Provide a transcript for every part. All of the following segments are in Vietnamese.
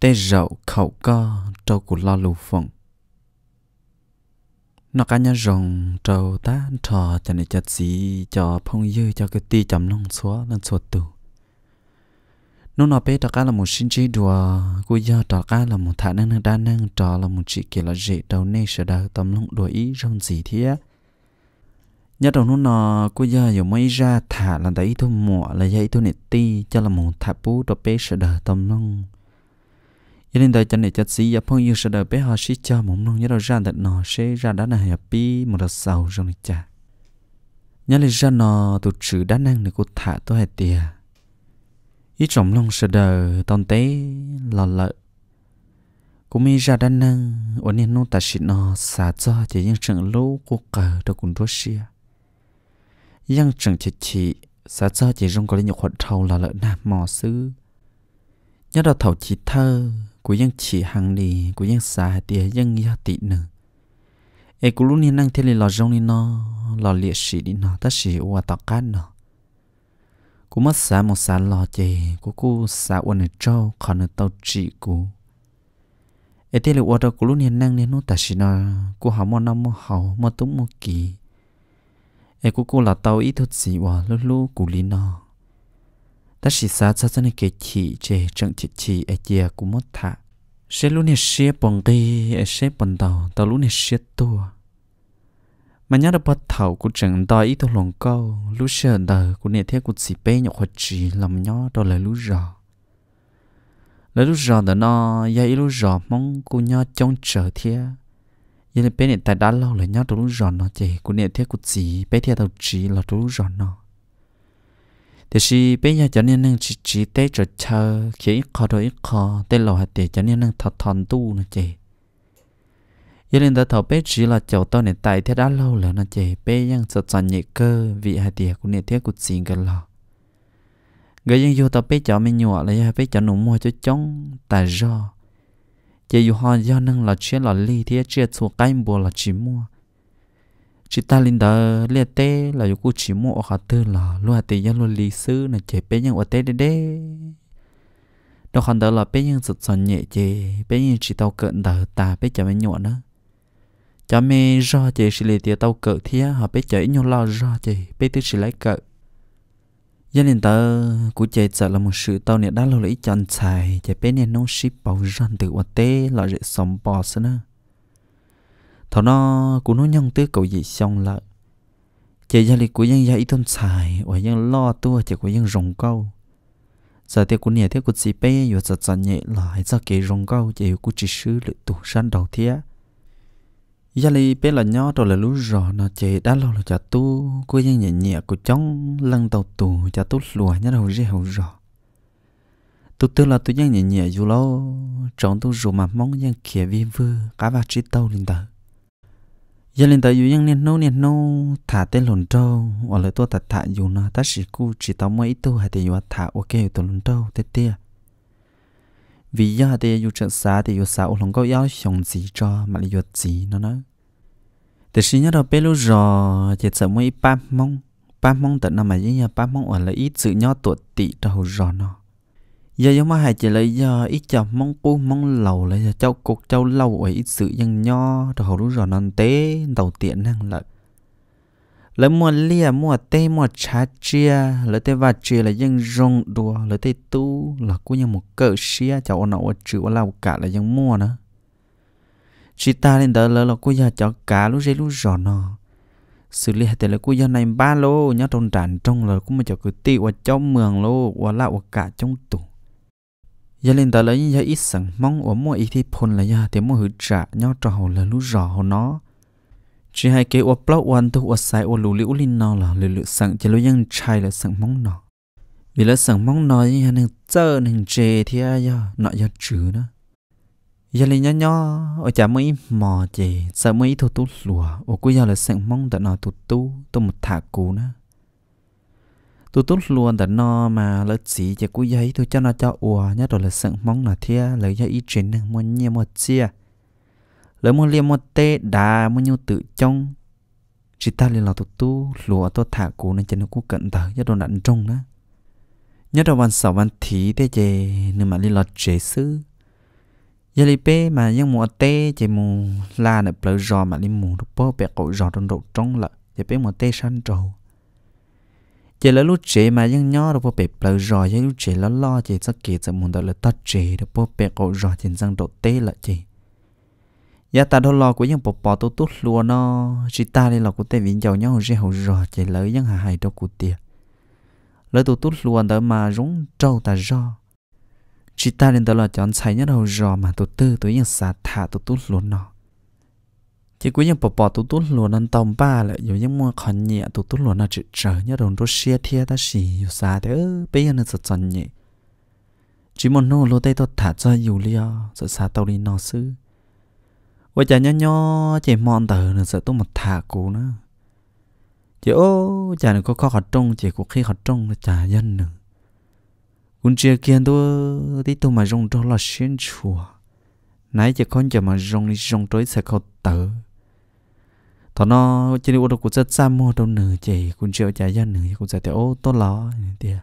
tê rậu khẩu co trâu của lo lù phồng nó cá nhân rồng trâu ta trò cho này cho gì cho phong dư cho cái ti chậm nông xóa lên xóa tù nó nó bé trò cá là một sinh chế đùa cô giờ trò cá là một thả năng đa năng trò là một chị kia là dễ đầu nê sẽ đào tầm lông đùa ý rồng gì thế á nhớ đầu nó nó cô giờ dù mới ra thả là tại ý tôi mỏ là dây tôi nịt ti cho là một thả bú trò bé sẽ đào tầm lông cho nên đời chân này chất sĩ giờ phong yêu sợ đời bé họ sĩ cho một nông nhớ đâu ra thật nọ sẽ ra đá này hợp bi một đợt sầu trong này cha nhớ lại ra nọ tụt trừ đá năng này cô thả tôi hệ tìa ý trọng lòng sợ đời toàn tế lò lợi cũng mi ra đá năng ổn nên nô ta sĩ nọ xả cho chỉ những trận lũ cô cờ đâu cũng đốt xia yang trận chỉ chỉ xả cho chỉ trong có lên nhục hoạt thầu là lợi nam mò xứ nhớ đầu thầu chỉ thơ กูยังฉีหังดีกูยังสาเตียยังยาติหนึ่งเอกูรู้นี่นั่งเทเลหลอจงนี่เนาะหลอเลียสีนี่เนาะแต่สีอวตอกันเนาะกูมาสามองสาหลอเจกูกูสาอวนเจ้าขอนเต้าจีกูเอเทเลอวตอกูรู้นี่นั่งเนี่ยนู้แต่สีเนาะกูหามอน้ำมอเฮามอตุ้มมอกีเอกูกูหลอเต้าอีทุกสีวะลูลูกูลีเนาะ ta chỉ sa cho chân cái chỉ chế chẳng chỉ chỉ ở nhà của một thả sẽ luôn này sẽ bằng cái sẽ bằng đầu ta luôn này sẽ tua mà nhớ được bắt đầu của chẳng đòi ít tôi lòng câu lúc sẽ đời của này thế của chỉ bé nhọc hoặc chỉ làm nhớ đó là lúc rõ là lúc rõ đó nó giờ ít lúc rõ mong của nhớ trông chờ thế giờ bé này tại đã lâu rồi nhớ đó lúc rõ nó chỉ của này thế của chỉ bé theo tao chỉ là lúc rõ nó thế thì bây giờ cho nên năng chỉ chỉ tế cho chờ khi ít khó đôi ít khó tế lò hạt tế cho nên năng thật thần tu nó chị giờ nên ta thọ bây chỉ là cháu tao này tại thế đã lâu rồi nó chị bé ยัง sợ chọn nhị cơ vì hạt tế của nè thế của xin cái lò người dân vô tao bây giờ mình nhọ là bây giờ nụ mua cho chống tại do chị dù họ do năng là chuyện là ly thế chia chuột cái bùa là chỉ mua chỉ ta linh đó lia tê là yêu cô chỉ mua họ tư là luôn hạt tiền luôn lý sư là chế bé nhân ở tê đê đê đâu còn đó là bé nhân sụt sòn nhẹ chế bé nhân chỉ tao cỡ đỡ ta bé chả mấy nhọn đó chả mê do chế chỉ lấy tiền tao cỡ thia họ bé chả ít nhau lo do chế bé tư chỉ lấy cỡ gia linh tớ của chế sợ là một sự tao nè đã lâu lấy chọn xài chế bé nè nông ship bảo rằng từ ở tê là dễ sống bò xí nữa thọ nó cũng nói nhân tới cậu gì xong là chị gia lịch của dân gia ít tôn xài ở dân lo tua chỉ của dân rồng câu giờ thì của nhà thế của chị bé vừa giật giật nhẹ là hãy ra kể rồng câu chị của chị sư lự tủ san đầu thía gia lịch bé là nhỏ rồi là lú rò nó chị đã lo là chả tu của dân nhẹ nhẹ của chóng lăng đầu tù chả tu lùa nhá đầu dễ hầu rò tu tư là tu dân nhẹ nhẹ dù lâu trong tu rùa mà mong dân kia vi vư cá và trí tâu lên đời giờ lên tới dùng nên nô nên nô thả tên lồn trâu hoặc là tôi thật thả dù nó ta chỉ cú chỉ tao mới tu hay thì dùng thả ok tôi lồn trâu thế tê vì giờ thì dùng trận xá thì dùng xá ông không có yếu xong gì cho mà là dùng gì nó nói thế sinh nhớ đâu bé lúc rò, chỉ sợ mới ba mong ba mong tận năm mà với nhà ba mong ở là ít sự nhỏ tuổi tị trâu rò nó giờ giống hai chị lấy giờ ít chọc mong cu mong lầu lấy giờ cháu cục cháu lâu ấy ít sự dân nho rồi hầu đúng rồi non tế đầu tiện năng lợi lấy mua lìa mua tê mua trà chia lấy tê và chia là dân rong đùa lấy tê tu là cu như một cỡ xia cháu nó chịu lau cả là dân mua nữa chị ta lên đỡ đó là cô giờ cháu cả lúc dây lúc rõ nọ xử lý hết là cô giờ này ba lô nhá trong tràn trong là cũng mà cháu cứ tiêu qua trong mường lô qua lại qua cả trong tủ giờ lên tới lấy giờ ít sẵn mong ốm mua ít thì phun là giờ thì mua hử trả nhau trò hồ là lú rò hồ nó chỉ hai cái ốp lóc quan thu ốp sai ốp lũ liu linh nó là lũ lũ sẵn chỉ lũ dân trai là sẵn mong nó vì là sẵn mong nó như hàng chơ hàng chê thì à giờ nọ giờ trừ đó giờ lên nhau nhau ở chả mấy mò chè sợ mấy thu tu lùa ở cuối giờ là sẵn mong tại nó tu tu tu một thả cú nữa tôi tốt luôn đã no mà lỡ chỉ cho cú giấy tôi cho nó cho ủa nhớ rồi là sừng mong là thia lỡ cho ý chuyện nè mua nhiều một chia lỡ mua liêm một tê đà mua nhiều tự trong chỉ ta liền là tôi tu lùa tôi thả cú nên cho nó cú cận thở nhớ rồi nặng trong đó nhớ đầu bàn sầu bàn thí thế chè nhưng mà đi lọt chế sư giờ đi bê mà nhưng mùa tê chỉ mù la nè bờ giò mà đi mù nó bó bẹt cổ rò trong đầu trong lợ chè bê mùa tê san trầu chỉ là lúc trẻ mà ยัง nhỏ rồi bố bé bầu rồi giờ lúc trẻ là lo chỉ sẽ kể cho muốn đó là tắt trẻ rồi bố bé cậu rồi trên răng độ tê là chị giờ ta đâu lo của những bố bò tôi tốt luôn nó chỉ ta đây là của tê vĩnh giàu nhau rồi hậu rồi chỉ lỡ những hài hài đâu của tiệt lỡ tôi tốt luôn đó mà rúng trâu ta do chỉ ta đến đó là chọn sai nhất hậu rồi mà tôi tư tôi những xả thả tôi tốt luôn nó chỉ quý nhân bỏ bỏ tụ tút lúa năn tông ba lại dù những mua khó nhẹ tụ tút lúa nó chữ chờ nhớ đồng đô xia thia ta xì dù xa thế ơ bây giờ nó giật dần nhẹ chỉ một nô lúa tay tôi thả cho dù liò sợ xa tàu đi nó sư và chả nhỏ nhỏ chỉ mòn tờ nữa sợ tôi một thả cú nữa chỉ ô chả nó có khó khăn trông chỉ có khi khó trông là chả dân nữa cũng chưa kiên tôi tí tôi mà rong đó là xuyên chùa nãy chỉ con chờ mà rong đi rong tới sẽ khó tới thọ nó chỉ đi ô tô cũng rất xa mua đâu nửa chỉ cũng chịu trả ra nửa cũng giải ô tô lo thì ở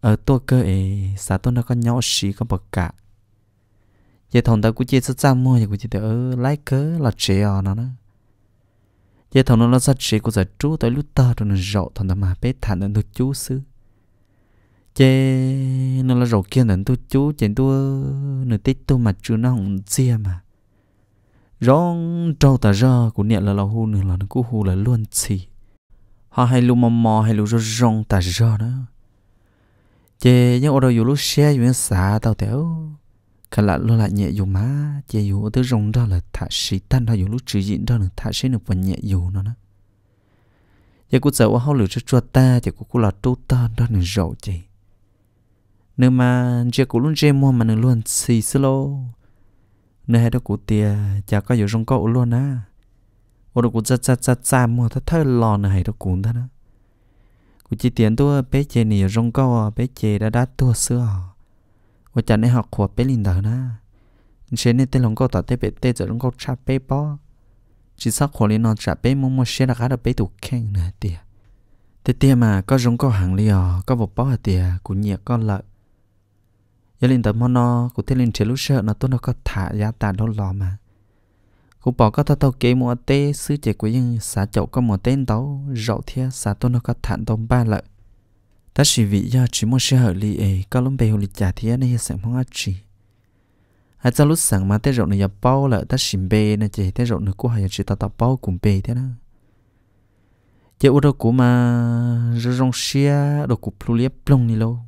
ờ, tô cơ ấy xã tôi nó có nhỏ xí có bậc cả vậy thằng ta cũng chỉ rất xa mua thì cũng chỉ để ở lái cớ là chế ở à, nó nó giờ thằng nó nó rất chế cũng giải chú tới lúc ta rồi nó rộ thằng ta mà bé thản nên tôi chú xứ chế nó là rộ kia nên tôi chú chế tôi nửa tết tôi mà chú nó không chia mà rong trâu ta ra của nhẹ là lâu hôn là nó cú hù là luôn xì họ hay lu mò mò hay lu rong ta ra đó chê nhớ ở đâu dù lúc xe dù xả tao téo cả là lo lại nhẹ dù má chê dù ở tới rong ra là thả sĩ tan ra dù lúc trừ diện ra là thả sĩ được và nhẹ dù nó đó giờ cô sợ họ lựa cho cho ta chả cô cô là trâu ta ra nửa rậu chê nếu mà chê cô luôn chê mua mà nửa luôn xì xí lô nơi đứa cụ tia chả có dù trong cậu luôn á ô đó cụ cha cha cha cha mua thắt thơ lò này đứa cụ thật á, cụ chỉ tiền tôi bé chê nỉ trong cậu bé chê đã đá tua xưa ô chả nên học của bé linh đó đó trên này tên lòng cậu tỏ tế bé tế giờ lòng cậu cha bé bó chỉ sắc khổ lên nó cha bé mua mua xe là khá là bé tụ khen nè tia thế tia mà có trong cậu hàng liò có một bó tia cụ nhẹ con lợi giờ lên tập mono, nó cũng thế lên trên lúc sợ nó tôi nó có thả giá tà đâu lò mà cũng bỏ các thao tao kế mua tê sư chế của những xã chậu có một tên đó rậu thia xã tôi nó có thản tông ba lợi ta chỉ vì do chỉ một sự hợp lý ấy có lúc bề hồ lý trả thia này sẽ không ác chỉ hai cha lúc sáng mà tê rậu này nhập bao lợi ta chỉ bê này chỉ tê rậu này của hai chỉ tao tao bao cùng bê thế đó. chế ô đâu của mà rong xia đồ của plulia plong đi lâu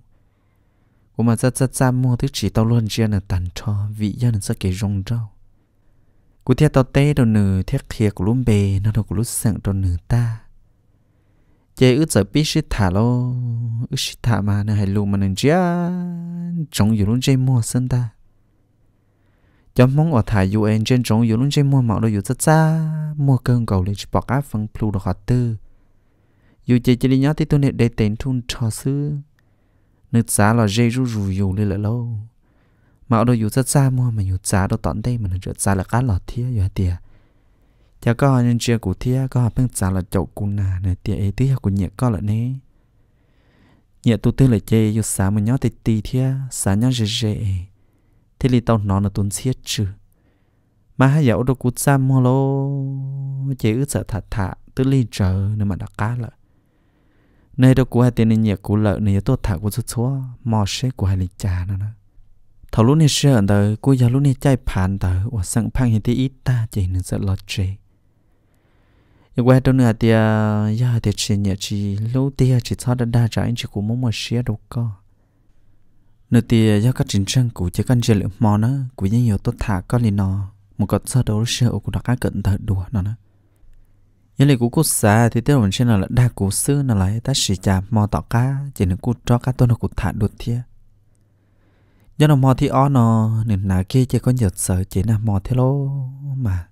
của mà rất rất ra mua thứ chỉ tao luôn chia là tàn cho vị gia là sẽ kể rong rau của thiệt tao tê đồ nử thiệt khía của lúc bề nó đồ của lúc sẵn đồ nử ta chế ước giờ biết sĩ thả lo ước sĩ thả mà nó hay lù mà nên chia trống dù luôn chơi mua sân ta cho mong ở thả dù em trên trống dù luôn chơi mua mạo đồ dù ra mua cơn cầu lên bọc áp phần plu đồ họ tư dù chế chỉ đi nhớ thì tôi nên để tiền thun trò xưa nước giá là dây rú rù dù lên là lâu mà ở đâu dù rất xa mua mà dù giá đâu tận đây mà nó rửa giá là cá lọt thía rồi tiệt, cha có nhân chia của thía có bên giá là chậu cù nà này tiề ấy tía của nhẹ có là nế nhẹ tu tư là chê dù xá mà nhó thì tì thía xá nhó dễ, dê thế li tao nó là tuôn xiết chứ mà hai dạo đâu cút xa mua lô chế ướt sợ thả thả tư li chờ nên mà đã cá lại nơi đó của hai tên này nhẹ của lợ này tôi thả của chút số mò xe của hai lịch trà nữa nè thầu lúc này xe ở đời của giờ lúc này chạy phản tờ và sang phang hiện thì ít ta chỉ nên sợ lo chơi. nhưng qua đâu nữa thì giờ thì chỉ nhẹ chỉ lúc tia chỉ cho đã đa trái chỉ của mỗi một xe đâu có nữa thì do các chiến tranh của chỉ cần chỉ lượng mò nữa của những nhiều tôi thả có liền nó một cái sao đâu xe của đặc cái cận tờ đùa nó nữa nhớ lại của cô xa thì tiêu mình xin là đa cổ sư là lại ta sĩ chà mò tỏ cá chỉ nên cô cho cá tôi nó cụ thả đột thiê do nó mò thì o nó nên nào kia chỉ có nhật sợ chỉ là mò thế lô mà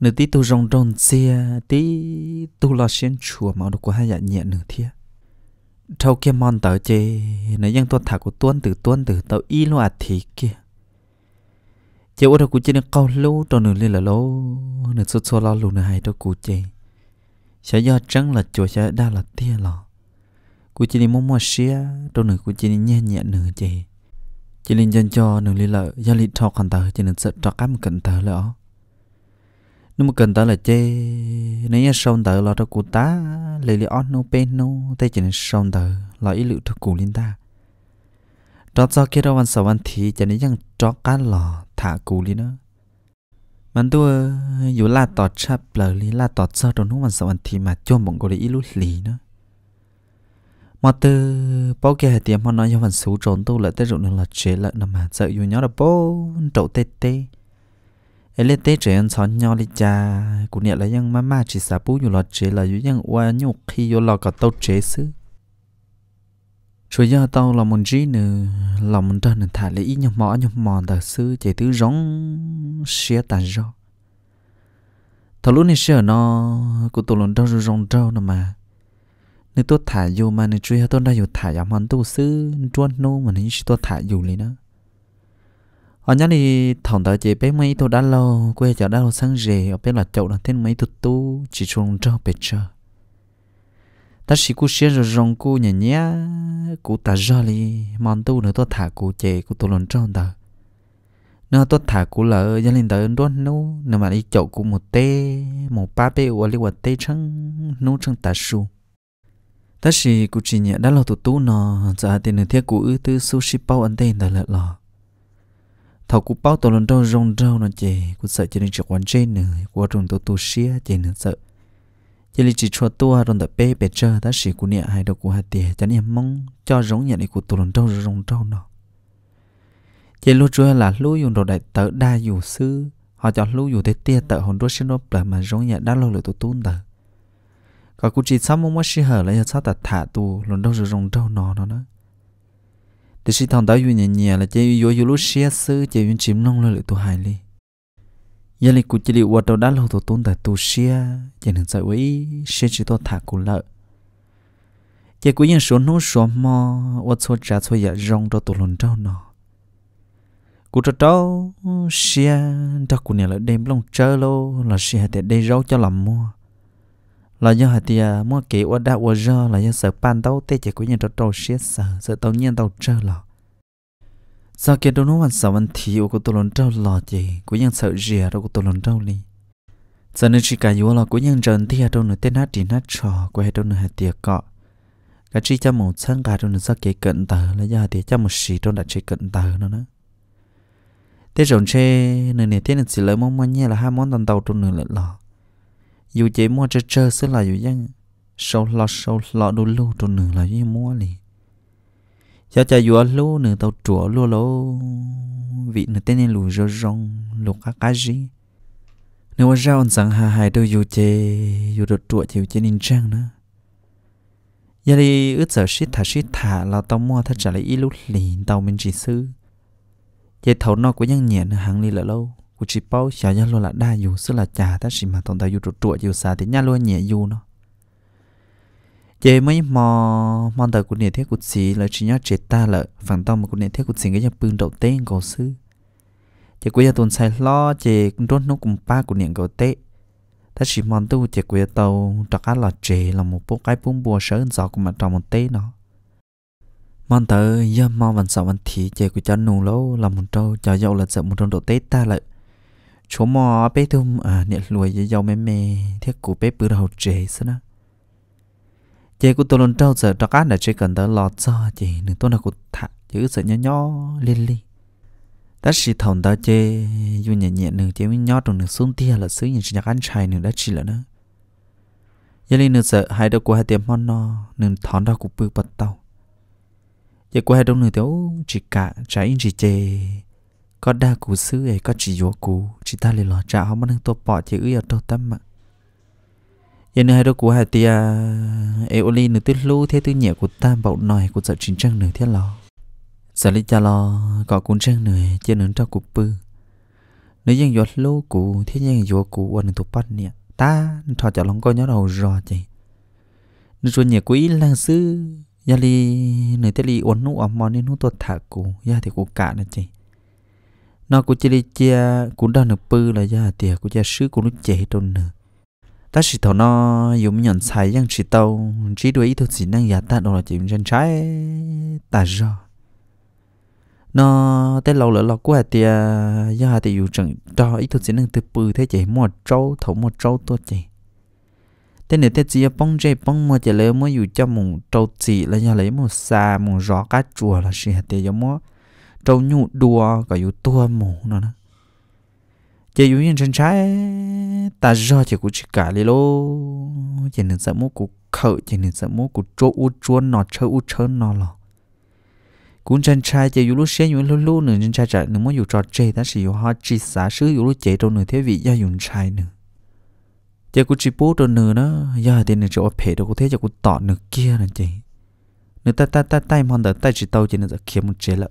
nửa tí tu rong rong xia tí tu lo xuyên chùa mà được của hai dạng nhẹ nửa thiê sau kia mòn tờ chê nãy dân tôi thả của tuân từ tuân từ tàu y lo à thì kia chế ô cụ chế nó câu lú cho nửa lên là lố nửa số số lo lù nửa hai cho cụ chế sẽ do trắng là chùa sẽ đa là tia lò cụ chế đi mua mua xía cho nửa cụ chế đi nhẹ nhẹ nửa chế chế lên chân cho nửa lên là do lịch thọ cần tờ chế nên sợ cho cám cần tờ lỡ nếu mà cần tờ là chế nếu như sông tờ là cho cụ tá lấy lấy on no pen no tay chế nửa sông tờ là ý lự cho cụ linh ta đó cho kia đó văn sau văn thì chế nửa ยัง cho cá lò thả cú lý nó มันตัวอยู่ลาต่อชับเลยลีลาต่อเจ้าตรงนู้นมันสวรรค์ทีมาจมบงกูเลยอีลุลีเนาะมาเตอป้าแกเตรียมพอน้อยยวันสูจนตู้เลยแต่รุ่นนึงละเจเลยนำมาเจออยู่เนาะละป้โตเตเตเอเลเตเจนสอนยอลิจากูเนี่ยแล้วยังมามาจิสาปูอยู่ละเจเลยอยู่ยังว่ายุกขี้อยู่ลอกกับเต้าเจซื้อ rồi giờ tao là một gì nữa là một đơn nữa thả lấy nhầm mỏ nhầm mòn thật sự chạy tứ rong xe tàn rõ thằng lúc này xe nó của tôi lần đầu rồi rong trâu nè mà nếu tôi thả dù mà nếu chui tôi đã vô thả giảm hắn tôi xứ chuột nô mà nếu tôi thả dù lấy nó ở nhà thì thằng tao chỉ bé mấy tôi đã lâu quê chợ đã lâu sáng rề ở bên là chậu là thêm mấy tôi tu chỉ chuồng trâu bệt trời ta chỉ cú xe rồi rong cú nhảy nhẹ cú ta ra li mòn tu nữa tôi thả cú chè cú tôi lồn tròn tờ nữa tôi thả cú lỡ gia đình tờ đó nô nếu mà đi chậu cú một tê một ba bê uo li uo tê chăng nô chăng ta su ta chỉ cú chỉ nhẹ đã lo tụ tu nó giờ tiền dạ nữa thiết cú ư tư sushi bao ăn tên tờ lợ lò thầu cú bao tôi lồn tròn rong tròn nó chè cú sợ chỉ nên chọn quán trên nữa qua trồng tôi tu xia chè nữa sợ chỉ là chỉ cho tua rồi đợi bé bé chờ đã sĩ của nè hai đầu của hai tiền cho nên mong cho giống nhận này của tụi lòng trâu rồi trâu nó chỉ lúc chúa là lúc dùng đồ đại tớ đa dù sư họ cho lúc dù thế tia tớ hồn đuôi sinh đốt đời mà giống nhận đã lâu lựa tụi tuôn đời có cụ chỉ sao mong mất sĩ hở lấy sao ta thả tù lòng trâu rồi rong trâu nó nó nữa để sĩ thằng tớ dùng nhẹ nhẹ là chỉ yếu yếu lúc sĩ sư chỉ dùng chìm nông lựa tụi hài ly giờ này cụ chỉ liệu vật đầu đã lâu tổ tôn tại tu xia giờ nên sợ với xia chỉ tôi thả cụ lợi giờ cụ nhân số nô số mò vật số trả số giờ dạ rong cho tổ lồn trâu nọ cụ trâu trâu xia trâu cụ nhà là đem long chơi lô là xia để đây rau cho làm mua là do hạt tiền mua kỹ vật đã vật giờ là do sợ pan tàu tê chỉ cụ nhân trâu trâu xia sợ sợ tàu nhiên tàu chơi lò sao kia đâu nó vẫn sợ vấn thì ô cô tôi lớn trâu lò gì cũng ยัง sợ rìa đâu cô tôi lớn trâu li giờ nên chỉ cái yếu là cũng cũng ยัง trần thì đâu nữa tên hát thì hát trò của đâu nữa hạt tiệc cọ cái chỉ cho một sáng cả đâu nữa sao kia cận tờ là giờ thì cho một xì đâu đã chỉ cận tờ nó nữa thế rồi chê nơi này thế nên chỉ lấy món món nhẹ là hai món tần tàu trong nửa lợn lò dù chỉ mua chơi chơi sẽ là dù dù ยัง sâu lọ sâu lọ đôi lưu trong nửa là như mua liền cho cha vua lô nửa tàu chúa lô lô vị nửa tên lù rô rong lô cá cá gì nếu mà rau sẵn hà hải đâu dù chê dù đột chúa chịu chê nín trang nữa giờ đi ướt giờ shit thả shit thả là tao mua thật trả lại ít lúc liền tao mình chỉ sư vậy thầu nó của nhân nhện hàng đi là lâu của chị bao xả ra lo là đa dù sư là trà ta chỉ mà tao tao dù trụ trụ dù xả thì nhá luôn nhẹ dù nó chế mấy mò mò tờ của niệm thiết của chị là chỉ nhớ chế ta là phản tâm của niệm thiết của chị cái nhà bưng đầu tên cổ sư chế của nhà tuần sai lo chế cũng đốt nó cùng ba của niệm cổ tệ ta chỉ mong tu chế của tàu trọ cá là chế là một bộ cái bún bùa sớm gió của mặt trong một tê nó mong tờ giờ mò vẫn sợ vẫn thì chế của cho nụ lâu là một trâu cho dậu là sợ một trong đầu tê ta lợi chỗ mò bé thum à niệm lùi với dậu mê mê thiết của bé bự đầu chế xí nữa chế của tôi luôn trâu giờ cho cá này chỉ cần tới lọt cho chị nên tôi là cũng thả chữ sợ nhỏ nhỏ liên li đã chỉ thòng đó chị dù nhẹ nhẹ nữa chị mới nhỏ trong nửa xuống tia là xứ nhìn chỉ nhạc ăn trai nữa đã chỉ là nữa giờ lên nửa sợ hai đứa của hai tiệm món no nửa thon đó cũng bự bật tàu giờ của hai đông người thiếu chỉ cả trái chỉ chế có đa cụ xứ ấy có chỉ vô cụ chỉ ta liền lọt trả không mất nửa tôi bỏ chữ ư ở đâu tâm mạng Yên hai đó của Hà Tia Eoli nữ tuyết lưu thế tư nhẹ của ta bậu nòi của sợ trình trăng nửa thế lò Sợ lý cha lò có cuốn trăng nửa trên nửa trao cục bư Nữ dân giọt lưu của thế nhân giọt của quần nữ thuộc bắt nè Ta thọ chả lòng coi nhớ đầu rò chị Nữ chuồn nhẹ của ý làng sư Gia li nữ thế li uốn nụ ẩm mò nên nụ tuột thả của Gia thì của cả nè chị Nó của chế lý chia của đau nửa bư là gia tìa của gia sư của nó chạy trốn nửa ta chỉ thấu nó dùng nhận sai yang chỉ tàu chỉ đuổi ý thôi chỉ năng giả ta đó là chỉ dân trái ta rõ nó tới lâu lỡ lọ quá à thì do hà thì dù chẳng cho ít thôi chỉ năng từ bự thế chỉ một trâu thấu một trâu tôi chỉ thế này thế chỉ bông chơi bông mua chỉ lấy mới dù cho mùng trâu chỉ là do lấy một xa mùng rõ cá chùa là gì hà thì giống mò trâu nhụ đùa cả dù tua mù nó nữa chị yếu nhân chân trái ta do chị cũng chỉ cả li lô chị nên sợ mua cụ khở chị nên sợ mua cụ chỗ u chuôn nọ chơi u chơi nọ lò cũng chân trái chị yếu lúc xe yếu lúc lúc nữa chân trái trả nếu muốn yếu trò chơi ta sẽ yếu họ chỉ xả sứ yếu lúc chạy đâu nữa thế vị do dùng trái nữa chị cũng chỉ bố đâu nữa đó do thì nữa chỗ phe đâu có thế cho cũng tỏ nữa kia là chị nữa ta ta ta tay mòn đỡ tay chỉ tàu chị nên sẽ kiếm một chế lợi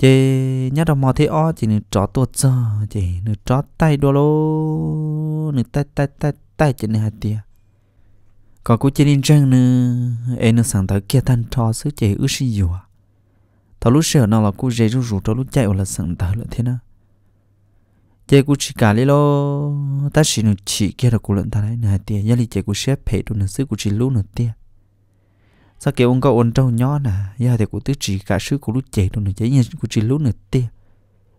chị nhá đồng mò thế o chỉ nên chó tua chờ chị nên chó tay đua lô nên tay tay tay tay chị nên hạt tia có cú chị nên trăng nè em nên sáng tới kia thanh trò xứ chị ư xí dù à thọ lúc sửa nào là cú dễ rủ rủ cho lúc chạy là sáng tới là thế nào chị cú chỉ cả lý lô ta chỉ nên chỉ kia là cú lợn ta đấy nè hạt tia giá lý chị cú xếp phê đồ nè xứ cú chỉ lú nè tia sao kiểu ông cậu ôn trâu nhỏ nè giờ thì cũng tứ chỉ cả sư của lúc chạy đâu nữa chạy như của chỉ lúc nữa tia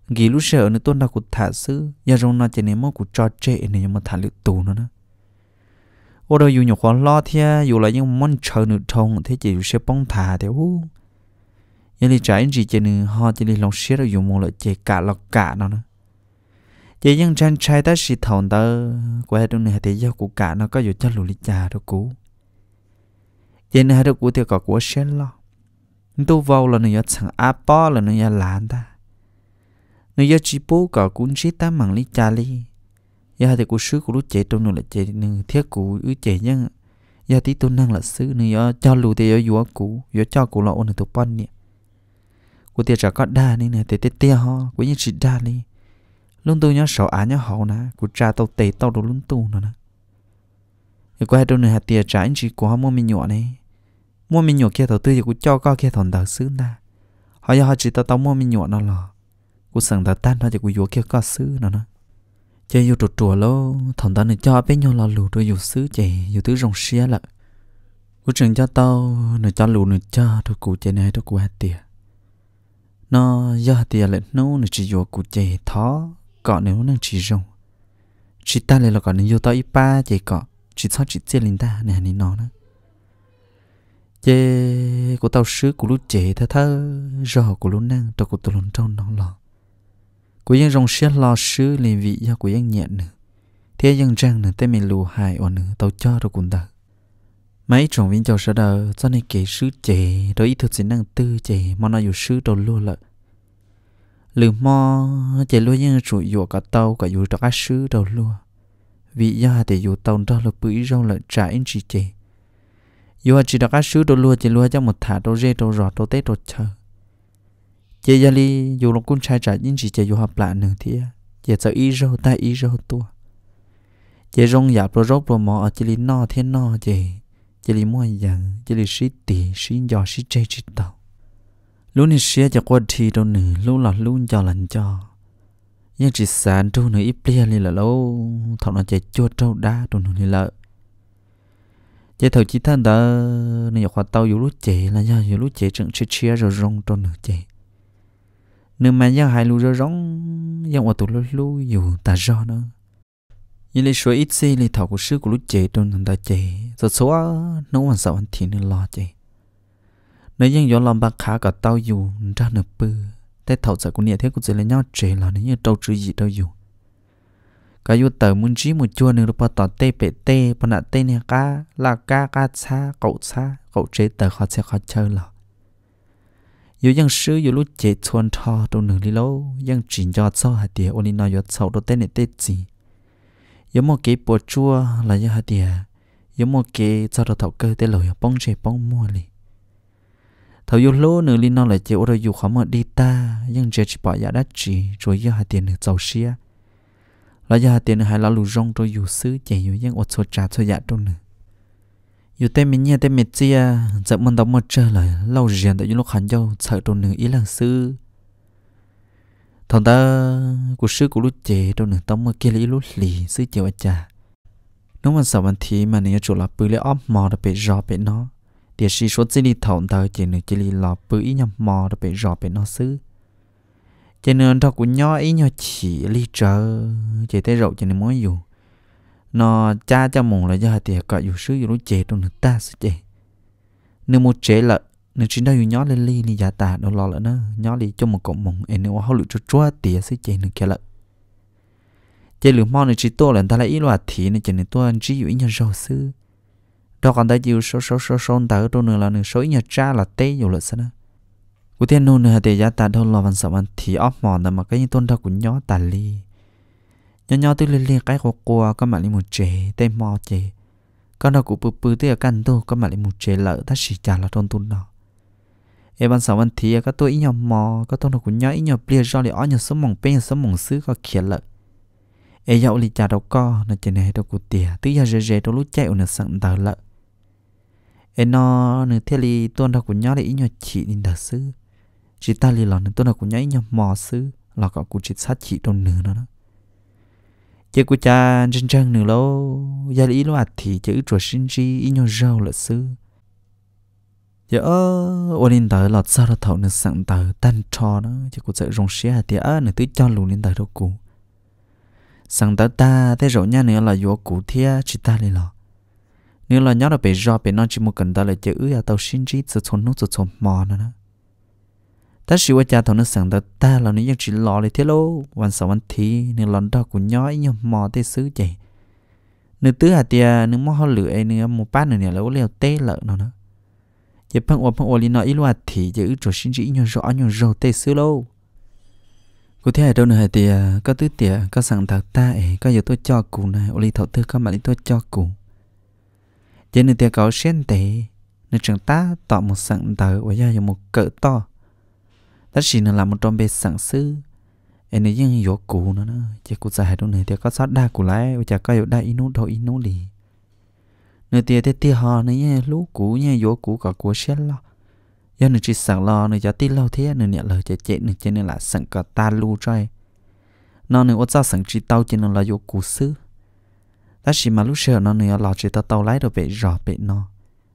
ghi lúc sợ nữa tôn đâu cũng thả sư giờ rồi nó chạy nên mất của cho trẻ này nhưng mà thả lựu tù nữa nữa ô đâu dù nhiều khó lo thế dù là những món chờ nữa thông thế chỉ sẽ bông thả thế hú giờ đi trái gì chạy nữa họ chạy đi lòng xé rồi dùng một loại chạy cả lọc cả nó nữa chỉ những trang trai ta xịt thòng tơ, quay đâu này thì do của cả nó có dù chắc lù lì chà đâu cũ yên hai đứa cụ thì có của sen lo tu vào là người chẳng apa là người làn ta người chỉ bố có cũng chỉ ta mảng lý cha lý giờ thì cụ sướng cụ lúc chạy trong nụ là chạy nương thiết cụ ứ chạy nhá giờ tí tôi năng là sứ nữa cho lù thì giờ dúa cụ giờ cho cụ là ôn được bọn nè cụ thì chả có đa nên nè thì tết tia ho cũng như chỉ đa đi luôn tôi nhớ sợ á nhớ hậu nè cụ cha tao tề tao đồ luôn tu nữa nè cái hai đâu nè hạt tia trả anh chỉ của mua mình nhỏ này mua mình nhổ kia thầu tư thì cũng cho co kia thầu đỡ xứ na họ giờ họ chỉ tao tao mua mình nhổ nó lò cú sẵn tao tan nó thì cú nhổ kia co xứ nó nó chơi vô trụt trùa lô thằng tao này cho bé nhau lò lù rồi vô xứ chạy vô thứ rồng xía lợ cú trường cho tao nửa cho lù nửa cho thôi cú chạy này thôi cú hát tiền, nó giờ tiền lại nấu nó chỉ vô cú chạy thó cọ nếu nó chỉ rồng chỉ ta lại là cọ nếu tao ít ba chạy cọ chỉ sao chỉ chơi linh ta này này nó nữa chế của tao sứ của lũ chế thơ thơ rò của lũ năng cho của tôi lần trong nó lò của dân rồng xe lo sứ liền vị do của dân nhẹ nữa thế dân răng nữa tới mình lù hài ổn nữa tao cho rồi cũng được mấy trồng viên châu sợ đờ cho nên kể sứ chế rồi ít thực sự năng tư chế mà nó dù sứ đồ lô lợi lừ mo chế lúa dân chủ dụ cả tàu cả dù cho các sứ đồ lô vì do thì dù tàu đó là bưởi rau lợn trái chỉ chế dù chỉ đặt sứ đồ lúa chỉ lúa cho một thả đồ rê đồ rọt đồ tết đồ chờ chế gia li dù lúc cũng trai trả nhưng chỉ chế dù hợp lại nữa thì chế sợ ý râu ta ý râu tua chế rong dạp đồ rốt đồ mò chỉ li no thế no chế chỉ li mua dặn chỉ li sĩ tỷ sĩ giò sĩ chê chỉ tàu lúc này xia cho qua thì đồ nữ lúc là luôn cho lần cho nhưng chỉ sản tu nữ ít bia li là lâu thằng nó chạy chua trâu đá đồ nữ li lợi chế thầu chỉ thân đó nên khoa tàu dù lúc chế là do dù lúc chế trứng chia chia rồi rong cho nửa chế nếu mà do hai lú rồi rong do ở tụ lú lú dù ta do nó như lấy số ít xe lấy thầu của sư của lúc chế trong thằng ta chế rồi số nó hoàn sợ anh thì nên lo chế nếu dân do làm bạc khá cả tàu dù ra nửa bự thế thầu sẽ của nhà thế cũng chỉ là nhau chế là nếu như trâu chữ gì đâu dù ก็อยู่เติมมุนจีมุนจวนหนึ่งรูปต่อเตเปเตปนัดเตเนี่ยก้าลาก้าก้าชาเก่าชาเก่าเจเตอร์เขาเชเขาเชิญหรออยู่ยังซื้ออยู่รู้เจชวนทอตรงหนึ่งลิโลยังจีนยอดเศร้าหาเดียวันนี้นอยอดเศร้าตัวเต้นเตจียังโมเก็บปวดชัวลายหาเดียยังโมเก็บจะเราเท่าเกยเตลอยป้องเจป้องมัวเลยเท่าอยู่โลหนึ่งลินนอเลยเจอเราอยู่ขอมอดีตายังเจจิปอยาดัดจีช่วยยอดหาเดียหนึ่งเจ้าเชีย là giờ tiền hai là lù rong rồi dù sư chạy dù dân ột số trả cho dạ trong nữa, dù tên mình nhé tên mình chia giờ mình đóng một chơi lại lâu dần tại dù lúc hắn nhau sợ trong nữa ý là sư, thằng ta của sư của lúc chế trong nữa tông mà kia là lúc lì xứ chịu ở chả nếu mà sợ vấn thì mà nếu chỗ là bự lấy óp mò để bị rò bị nó thì chỉ số chỉ đi thằng ta chỉ nữa chỉ đi lò bự ý nhầm mò để bị rò bị nó xứ cho nên thật của nhỏ ý nhỏ chỉ lý trở chỉ tới rậu cho nên món dù nó cha cho mùng là do thì có dù sứ dù lúc chế trong nước ta sứ chế nếu một chế là nếu chính đâu dù nhỏ lên ly thì giả tà đâu lo là nó nhỏ ly cho một cộng mùng em nếu họ lựa cho chúa thì sứ chế nữa kia lợi chế lựa mong này chỉ tôi là ta lại ý loạt thì nên chỉ nên tôi anh chỉ dù ý nhỏ rau sứ đó còn ta chịu số số số số ta ở đâu nữa là nữa số ý nhỏ cha là tê dù lợn sao nữa u thiên nô nửa để giá ta đâu lo văn sập văn thì óp mòn mà cái như tôn thao cũng nhỏ tà li nhỏ nhỏ tư liên liên cái của cô có mà li một chế tên mò chế con đâu cũng bự bự tư ở căn tu có mà li một chế lỡ ta chỉ trả là tôn tôn đó em văn sập văn thì các tôi nhỏ mò các tôn thao cũng nhỏ ít nhỏ bia do để ó nhỏ số mỏng bên số mỏng xứ có kia lỡ em dạo li trả đâu co là chỉ này đâu cũng tiền tư giờ rề rề đâu lúc chạy ở sẵn tờ lỡ em nó nửa thiết li tôn thao cũng nhỏ để ít nhỏ chị nên đỡ xứ chỉ ta lì lòn tôi nào cũng nhảy nhầm mò sư là có cũng chỉ sát chỉ trong nửa nó đó chứ của cha chân chân nữa lâu gia lý lo thì chữ trò sinh chi ý nhau rau là sư giờ ơ ôn in tới lọt sao đó thầu nên sẵn tờ tan trò đó chứ của sợ rong xía thì ơ nửa tứ cho luôn lên tới đâu cũ sẵn tờ ta thế rồi nha nữa là vô cũ thia chỉ ta lì lòn nếu là nhớ là bị do bị non chỉ một cần ta là chữ à tao xin chỉ cho thôn nút cho thôn mò nữa đó ta chỉ qua cha thằng nó sáng tới ta là chỉ lo lấy thế lô วัน sau วัน thì nên lần đó cũng nhói nhau mò tê xứ chạy nữ tứ hạt tia nữ mò lưỡi nữ một bát nữa nè lâu leo tê lợ nó nữa giờ phăng ôm phăng ôm nó ít loạt thì giờ ứ trò xin chỉ nhau rõ nhau rõ tê xứ lô cô thấy ở đâu nữa hạt tia có tứ tia có sáng thật ta ấy có giờ tôi cho cụ này ôm ly thọ tư có mà đi tôi cho cụ giờ nữ tia có xen tê, nữ trường ta tọ một sáng tờ và giờ một cỡ to ta chỉ nên làm một trong bề sản sư em ấy riêng yếu cũ nó nó chỉ cụ dài đâu này thì có sát đa cụ lại bây giờ có yếu đại inu đâu inu lì nơi tiệt thì tiệt họ nữa nhé lũ cũ nhé yếu cũ có cũ xét lo giờ nữa chỉ sẵn lo nữa giờ tin lâu thế nữa nhẹ lời chạy chạy nữa cho nên là sẵn cả ta lu trai, ấy nó nữa ốt ra sẵn chỉ tao cho là yếu cũ xứ ta chỉ mà lúc sợ nó nữa lo chỉ tao tao lấy đồ bị rò bị nó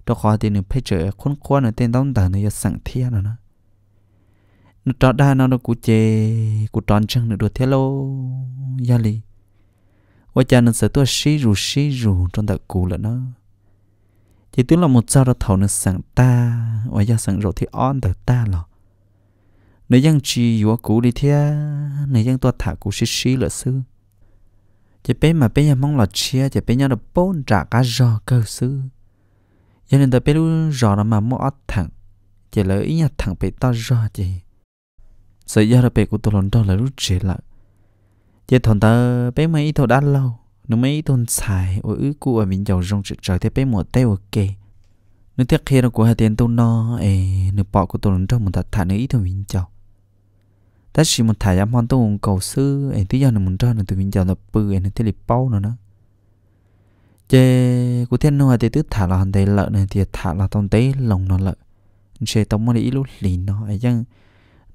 đồ khó thì nữa phải chờ khốn khó nữa tên đóng đờ nữa sẵn thiên rồi nó nó trọ đa nó nó cú chê cú tròn chân nó đùa thế lô gia lì và cha nó sợ tua xí rù xí rù trong đặc cú là nó chỉ tôi là một sao đó thầu nó sẵn ta và gia sẵn rồi thì on được ta lọ nếu dân chi yếu cú đi thế nếu dân tua thả cú xí xí là sư chỉ bé mà bé nhà mong là chia chỉ bé nhà được bốn trả cá giò cơ sư cho nên tôi bé lúc giò nó mà mua thẳng chỉ lỡ ý nhà thẳng bị to giò chỉ sợ giờ là bé của tôi lần đó là rút trẻ lại giờ thằng ta bé mấy thằng đã lâu nó mấy thằng xài ở ứ cũ ở miền giàu rong trực trời thế bé mùa tay ok nó tiếc khi nó của hai tiền tôi no ê nó bỏ của tôi lần đó một thật thả nó ít thằng miền giàu ta chỉ một thả giám hòn tôi cầu sư ê tí giờ nó muốn cho nó từ miền giàu là bự ê nó thấy lịp bao nó nữa chê của thiên nó thì tứ thả là hòn tây lợn này thì thả là tông tây lòng nó lợn chê tông mới đi lúc lì nó ấy chăng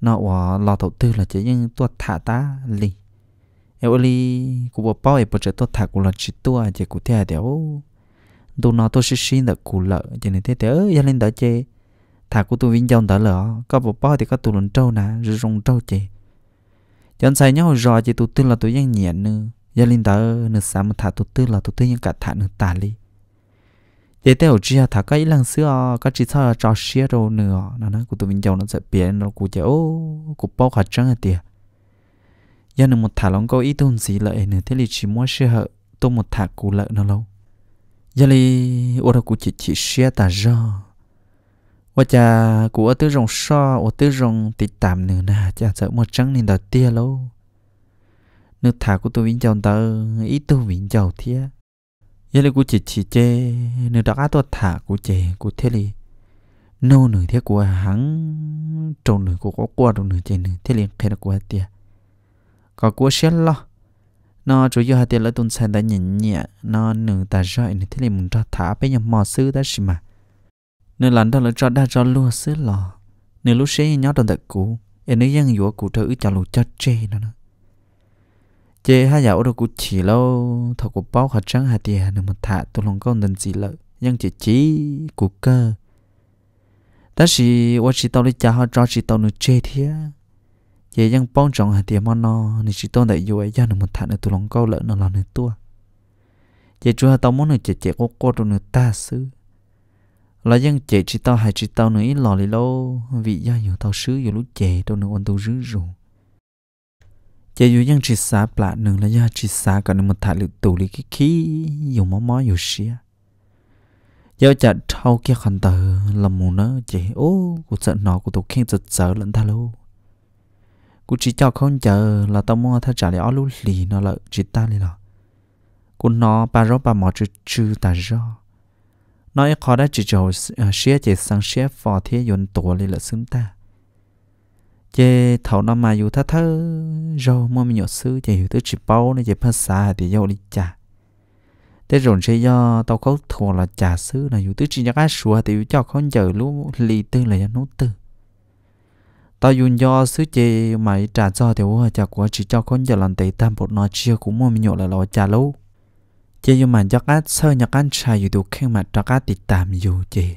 nó wa lo đầu tư là chỉ những tua thả ta li em li cụ bỏ bao em bỏ chơi tua thả cụ là chỉ tua chỉ cụ thế đéo đồ nó tôi sẽ xin được cụ lợ cho nên thế đéo gia lên đỡ chơi thả cụ tôi vinh dòng đỡ lợ có bỏ bao thì có tụ lần trâu nè rồi rong trâu chơi chẳng sai nhau rồi chỉ tụ tư là tôi dân nhẹ nữa gia lên đỡ nữa sáng mà thả tụ tư là tụ tư những cả thả nữa ta li để tao chỉ là thằng cái lần xưa cái chỉ sao cho xe đâu nữa nó nói của tôi mình giàu nó sẽ biến nó của cháu của bao hạt trắng là tiền giờ nó một thả lòng câu ý tưởng gì lợi nữa thế thì chỉ mua xe hợ tôi một thả cụ lợi nó lâu giờ thì ô đâu của chị chị xe ta do và cha của ở tư rồng so ở tư rồng thì tạm nữa nè cha sợ một trắng nên đầu tia lâu nước thả của tôi vĩnh chồng tớ ý tôi vĩnh chồng thiệt giờ là cú chỉ chỉ chê nửa đó cá tôi thả cú chê cú thế li nô nửa thế của hắn trồng nửa của có qua trồng nửa chê nửa thế liền khai là của tiệt có của xét lo nó chủ yếu hạt tiền là tuần sản đã nhìn nhẹ nó nửa ta rọi nửa thế liền muốn cho thả bây giờ mò sư đã xí mà nửa lần đó là cho đã cho lúa sư lò nửa lúc xế nhau đồng thật cũ em nửa giang dũa cụ trở ư chả cho chê nó nữa chế hai dạo đâu cũng chỉ lâu thọ của bao hạt trắng hạt tiền nằm mà thả tôi không có nên gì lợi nhưng chỉ chỉ của cơ ta chỉ qua chỉ tao đi cha họ cho chỉ tao nữa chế thế chế nhưng bong trọng hạt tiền mà nó nên chỉ tôi đại dù ấy ra nằm một thả nữa tôi không có lợi nó là nữa tua chế chúa tao muốn nữa chế chế cô cô rồi nữa ta xứ là dân chế chỉ tao hay chỉ tao nữa ít lò lì lâu vì do nhiều tao xứ nhiều lúc chế tao nữa anh tao rứa rồi จะอยู่ยังจิตสาปลาหนึ่งแล้วยาจิตสากันมันถ่ายหรือตูหรือขี้อยู่มอมออยู่เชียยาจะเท่าเกี่ยขันเตอละมูเนอะจีโอ้กูจะนอกูตัวเข่งจะเจอหลันทะลุกูจีเจ้าเขาเจอละตะมอถ้าจ่าเลยอ้อลุ่หลีนอละจิตตาเลยหรอกูนอปลาร้อปลาหมอจืดจืดตาร้อน้อยขอได้จีเจ้าเชียเจสังเชียฟอเทียยนตัวเลยละซึมตา chế thầu nó mà dù thắt thơ rồi mà mình nhớ sư chế hiểu tới chỉ bao nên chế phát xa thì giàu đi chả thế rồi sẽ do tao có thua là chả sư là dù tới chỉ nhắc ai sủa thì cho con chờ lú lì tư là nó tư tao dùng do sư chế mà trả cho thì ủa chả của chỉ cho con chờ làm tệ tam bột nó chia cũng mà mình nhớ là lo chả lâu chế dùng mà cho các sơ nhắc ăn xài dù được khen mà cho các thì tạm dù chế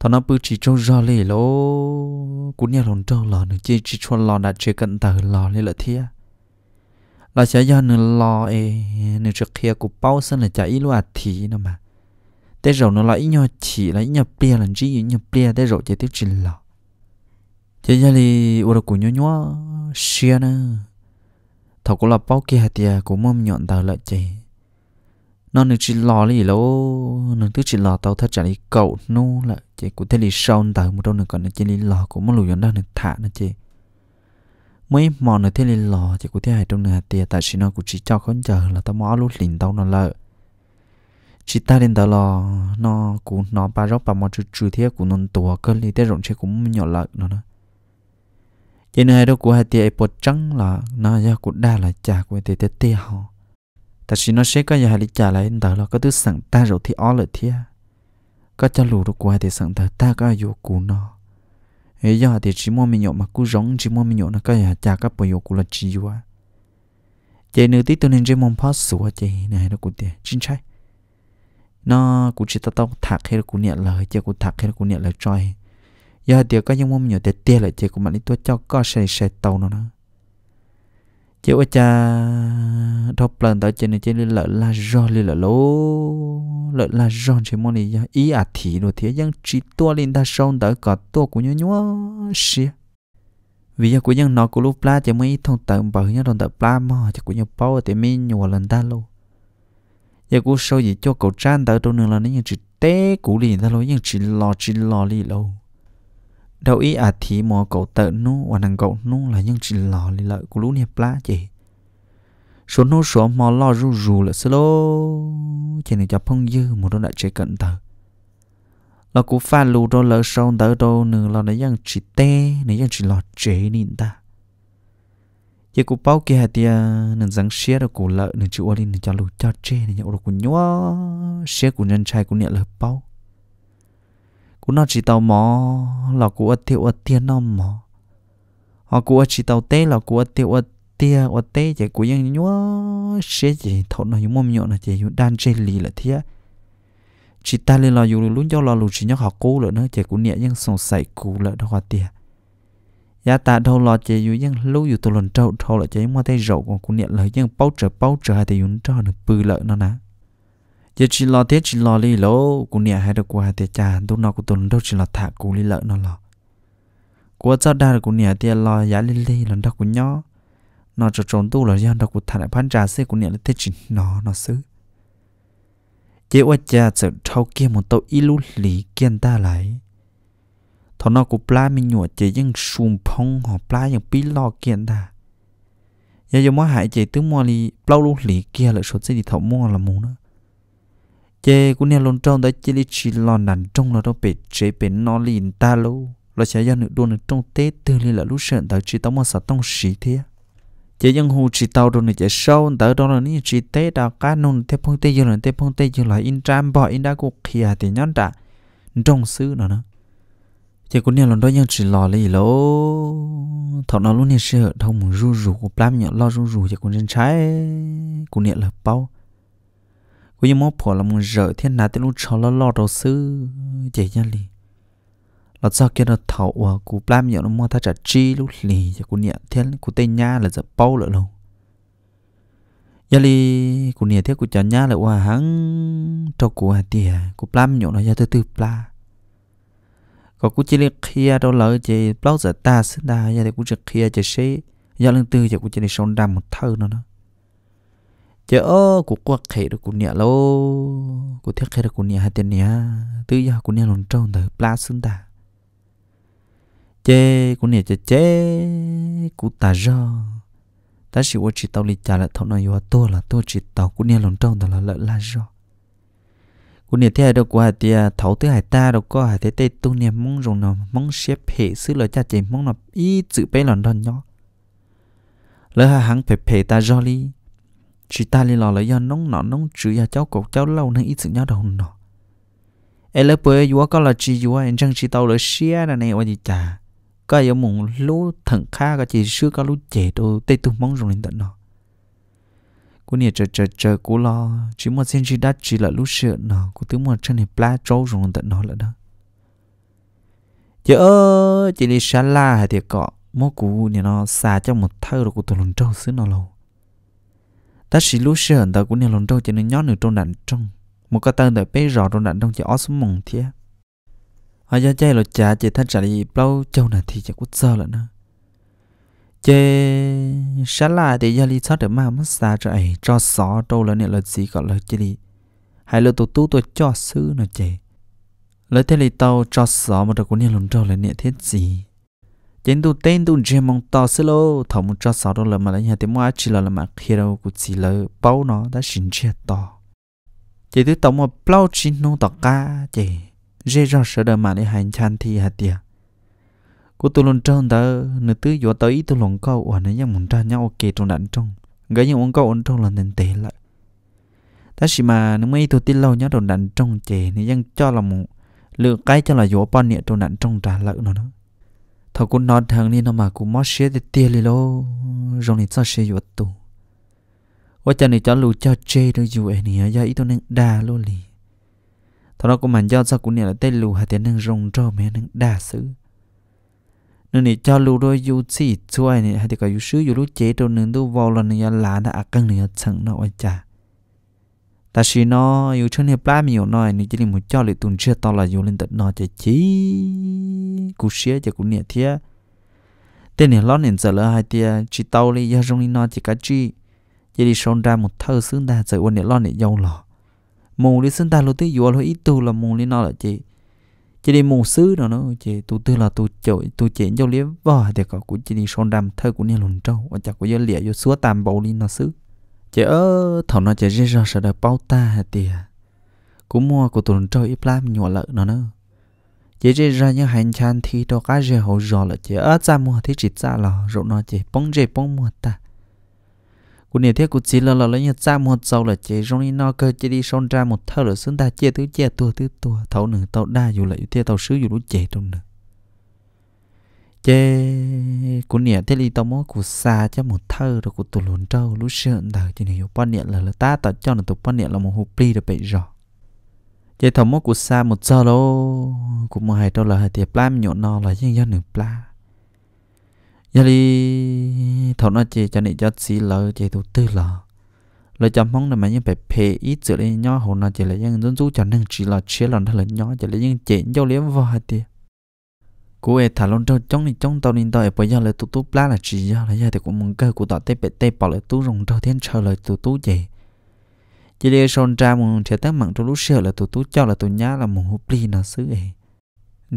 thọ nó bự chỉ cho ra lì lô cũng nhà lòng trâu lò nữa chỉ chỉ cho lò đã chơi cận tờ lò lì lợ thia là sẽ do nửa lò ấy nửa trước kia của bao sân là chạy lúa à thì nó mà thế rồi nó lại nhau chỉ lại nhau bia lần chỉ nhau bia thế rồi chỉ tiếp chỉ lò thế giờ thì ở đó cũng nhỏ nhỏ xia nữa thọ cũng là bao kia thì cũng mâm nhọn tờ lợ chơi nó nửa chỉ lò lì lô nửa thứ chỉ lò tao thật chả đi cậu nu lại chị cũng thế lì sâu tờ một trong nữa còn chị lì lò cũng mất lùi giống đó nữa thả nó chị mấy mòn nữa thế lì lò chị cũng thấy hai trong nữa tiền tại xin nó cũng chỉ cho con chờ là tao mò lúc lìn tao nó lợ chỉ ta đến đó lò nó cũng nó ba róc ba mò chú chú thế cũng non tua cơ lì thế rộng chị cũng nhỏ lợ nó nữa chị nữa đâu của hai tiền ấy bột trắng là nó ra cũng đa là chả của tiền tiền họ tại xin nó sẽ có giờ hai lì chả lại đó là có thứ sẵn ta rồi thì ó lại thiệt ก็จะหลูรู้กว่าเดี๋ยวสังเถอะตาก็อยู่กูเนาะเฮ้ยอดเดี๋ยวชิมว่ามีหยกมากูร้องชิมว่ามีหยกนะก็อย่าจากก็ปล่อยอยู่กูละจีวะเจนึกที่ตัวนึงเจมองพ่อสัวเจนะฮะกูเดี๋ยวจริงใช่นอกูชิตะต้องถักให้กูเนี่ยเลยเจกูถักให้กูเนี่ยเลยจอยยอดเดี๋ยวก็ยังว่ามีหยกเตี้ยเลยเจกูมันนี่ตัวเจ้าก็ใส่ใส่เตาเนาะ chứ ở cha thop lần tới trên này trên lợ là do lợ lố lợ là giòn chỉ mong này ý à thì đồ thế dân chỉ tua lên ta sông tới cả tua của nhau nhau xí vì giờ của dân nó của lúc pla chỉ mới thông tận bảo nhau đồng tận pla mà chỉ của nhau bao thì mình nhùa lần ta luôn giờ của sau gì cho cậu trang tới trong đường là nó những chỉ té cũ liền ta luôn những chỉ lò chỉ lò liền luôn đâu ý à thì mò cậu tợ nu và nàng cậu nu là những chỉ lò lì lợi của lũ nẹp lá chị số nô số mò lo rù rù là sơ lô chỉ này cho phong dư một đôi đại chế cận tờ là cú pha lù đôi lỡ sâu tờ đôi nửa là nó những chỉ tê nó những chỉ lò chế nịn ta chỉ cú bao kia thì nên răng xé rồi cú lợ nên chịu đi nên cho lù cho chế nên nhậu rồi cú nhua xé cú nhân trai cú nhẹ lợ bao cú nó chỉ tàu mò là cú ở tiêu ở tia nó mò họ cú ở chỉ tàu tê là cú ở tiêu ở tia ở tê chỉ cú yên nhúa xế chỉ thọ nó yung mồm nhọ là chỉ yung đan chơi lì là thế chỉ ta lên là dùng luôn cho là lù chỉ nhóc học cú lợn nữa chỉ cú nhẹ nhưng sòng sảy cú lợn đó hoa tia giá ta đâu là chỉ dùng nhưng lúc dùng tụ lần trâu thâu là chỉ mua tay rậu còn cú nhẹ là nhưng bao trở bao trở hay thì dùng cho được bự lợi nó nè giờ chỉ lo thế chỉ lo đi lỗ cũng nhà hai được qua thế cha tôi nó cũng tuần đâu chỉ lo thả cũng đi lợn nó lo của cháu đa cũng nhà thế lo giá lên lên lần đó cũng nhỏ nó cho trốn tu là do đó cũng thả lại phán trà xe cũng nhà là thế chỉ nó nó xứ chỉ qua cha sợ thâu kia một tàu ilu lì kiên ta lại thọ nó cũng plá mi nhụa chỉ nhưng sùm phong họ plá nhưng pi lo kiên ta giờ giờ mới hại chỉ tướng mua lì plau lu lì kia là số chế thì thọ mua là mù nữa chế cũng nên lon trong đấy chế lý chỉ lo nản trong là đâu bị chế bị nó liền ta lâu là sẽ do nữ đồn trong tết từ lên là lúc sợ tới chỉ tao mà sợ tông sĩ thế chế dân hồ chỉ tao đồ này chế sâu tới đó là ní chỉ tết đào cá nôn thế phong tây giờ là thế phong tây giờ là in tram bỏ in đã cuộc kia thì nhón đã trong xứ nó nữa chế cũng nên lon đó dân chỉ lo lấy lỗ thọ nó luôn nên sợ thông ru ru của plam nhọ lo ru ru chế cũng nên trái cũng nên là bao vì mò phò là một rỡ thiên nà tới lúc cho lo lo đầu sư dễ nhá li là sao kia nó thảo à cú plam nhiều nó mò ta trả chi lúc lì cho cú nhẹ thiên cú tây nha là giờ bao lợ lâu giờ li cú nhẹ thiên cú trả nha là qua hắn cho cú hà tiề cú plam nhiều nó giờ từ từ pla có cú chỉ liệt kia đâu lợi chỉ bao giờ ta sinh ra giờ thì cú chỉ kia chỉ xí giờ lần tư giờ cú chỉ đi sống đam một thơ nó nữa chớ của quạt khẽ được của nhà lô của thiết khẽ được của nhà hai tiền nhà tự do của nhà lồng trâu thở pla xương ta chê của nhà chê chê của ta do ta chỉ qua chỉ tàu lịch trả lại thọ nói yo tôi là tôi chỉ tàu của nhà lồng trâu thở là lợn la do của nhà thế được của hai tia thấu tới hai ta được có hai thế tây tu nhà mong rồng nào mong xếp hệ sứ lợi cha chém mong nào ít chữ bé lòn đòn nhỏ lỡ hàng phải phê ta do ly chỉ ta li lò là do nóng nọ nóng chữ ya cháu cột cháu lâu nên ít sự nhớ đâu nọ em lấy bữa vua có là chỉ vua em chẳng chỉ tàu là xia là này gì chả có ai muốn lú thần kha có chỉ xưa có lú trẻ đồ tây tu mong rồi nên tận nọ cú nè chờ chờ chờ cú lo chỉ một sen chỉ đắt chỉ là lú sợ nọ cú tiếng một chân này pla trâu rồi nên tận nọ là đó chị chỉ đi xa la hay thiệt cọ mỗi cú nè nó xa trong một thơ rồi cú tụi lần trâu xứ nó lâu ta chỉ lúc xưa ta cũng nhận lòng đâu chỉ nên nhón nửa trong đạn trong một cái tên đợi bé rõ trong đạn trong chỉ ó xuống mỏng thế họ do chơi lột trả chỉ thanh trả đi bao châu này thì chả cút sơ lận nữa chơi xả là thì gia lý xót để mà mất xa cho ấy cho xó trâu là nên là gì gọi là chơi đi hay là tụ tú tôi cho sư nó chơi lấy thế lý tao cho xó mà đâu cũng nhận lòng đâu là nên thiết gì chính tu tên tu gem mong to xí lô thọ một cho sáu đô la mà lấy nhà tiếng mua chỉ là là mà khi đâu cũng chỉ là bao nó đã xin chết to chỉ tu tổng một bao chín nô tọt ca chỉ dễ rõ sợ đời mà lấy hành chan thì hạt tiệt cô tu luôn trơn đó nửa tứ vừa tới tu luôn câu ở nơi nhà muốn ra nhau ok trong đạn trong gái những ông câu ông trong là nên tệ lại ta chỉ mà nếu mấy tu tin lâu nhá trong đạn trong chỉ nên dân cho là một lượng cái cho là vừa bao nhiêu trong đạn trong trả lợi nó nữa thằng cũng nói thằng ni nó mà cũng mất xe thì tiền lì lô rồi này cho xe vượt tù và cha này cho lù cho chê được dù ấy nè do ít tôi nên đa lô li thằng nó cũng mạnh do sao cũng nè là tên lù hà tiền năng rồng cho mẹ năng đa xứ nên này cho lù đôi dù chỉ chuối này hay thì cả dù sứ dù lú chế đâu nên đâu vào lần này là đã à căng này chẳng nó ôi cha ta chỉ nó yêu chân hiệp lai mình nó nên chỉ định một cho lại tuần chưa to là yêu lên tận nó chỉ chỉ cú xía chỉ cú nhẹ thiệt tên này lót nền sợ lỡ hai tia chỉ tàu đi ra trong nó chỉ cá chi chỉ đi sơn ra một thơ xương ta sợ quan niệm lót nền dâu lò mù đi xương ta lúc tới yêu lúc ít tu là mù đi nó là chỉ chỉ đi mù xứ đó nó chỉ tu tư là tu chổi tu chỉ dâu liếm vò thì có cũng chỉ đi sơn ra một thơ của niệm lùn trâu và chả có giờ lìa vô xúa tam bầu đi nó xứ chị ơ thằng nó chị rơi ra sợ đã bao ta hả tìa cú mua của tụi trâu ít lắm mình nhỏ lợ nó nữa chị rơi ra những hành chan thì đó cá rơi hậu giò là chớ ớt ra mua thì chỉ ra lò rồi nó chị bóng rơi bóng mua ta cú này thế cú chỉ là là lấy nhà ra mua sâu là chị rồi nó cơ chị đi xong ra một thâu là xứng ta chia thứ chia tua thứ tua thâu nửa tàu đa dù lại thế tàu sứ dù lúc chị trong nửa chế cú nè thế li tao mó cú xa cho một thơ rồi cú tụi lún trâu lú sượn đời cho nên bọn nè là là ta tao cho nó tụi bọn nè là một hộp pli rồi bị rõ chế thằng mó cú xa một giờ lô cú mà hai trâu là hai tiệp plam nhộn nó là riêng do nửa pla giờ đi thằng nó chế cho nên cho xí lỡ chế tụi tư lỡ lỡ chăm mong là mà những phải phê ít sửa lên nhỏ hồn nó chế là riêng dân chú cho nên chỉ là chế là nó là nhỏ chế là riêng chế nhau liếm vào hai tiệp cô ấy thả lon cho chống thì chống tao nên tao ấy bây giờ là tụ tụ lá là chỉ giờ là giờ thì cũng mừng cơ của tao tê bệ tê bỏ lại tú rồng cho thiên chờ lại tụ tú gì chỉ để son ra mừng thì tới mặn cho lúc sợ là tụ tú cho là tụ nhá là mừng hụp ly nó xứ ấy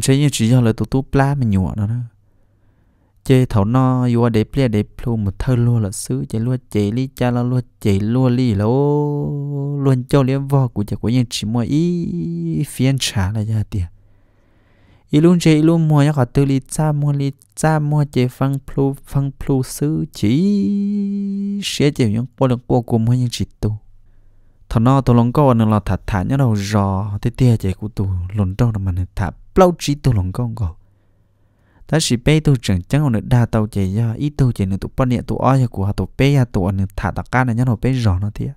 thế như chỉ giờ là tụ tú lá mà nhụa nó đó chơi thảo no vua để ple để plu một thơ luôn là xứ chơi luôn chạy ly cha là luôn chạy luôn ly là ô luôn cho liên vò của chả của những chỉ mua ý phiên trả là gia tiền ilun che ilun mua ya ka tu li cha mua li cha mua che phang plu phang plu sư chỉ sẽ che những qua đường qua những chỉ tu thằng nó tôi lòng câu nó là thả thả nhớ đầu rò tê tê che của tu lồn trâu nó mình thả chỉ tu lòng câu câu ta chỉ bé tu chẳng chẳng nữa đa tàu che ya ít tu che nữa tụ bận nhẹ tụ oi của tụ bé ya tụ nữa thả tạc cá này nhớ đầu bé rò nó thiệt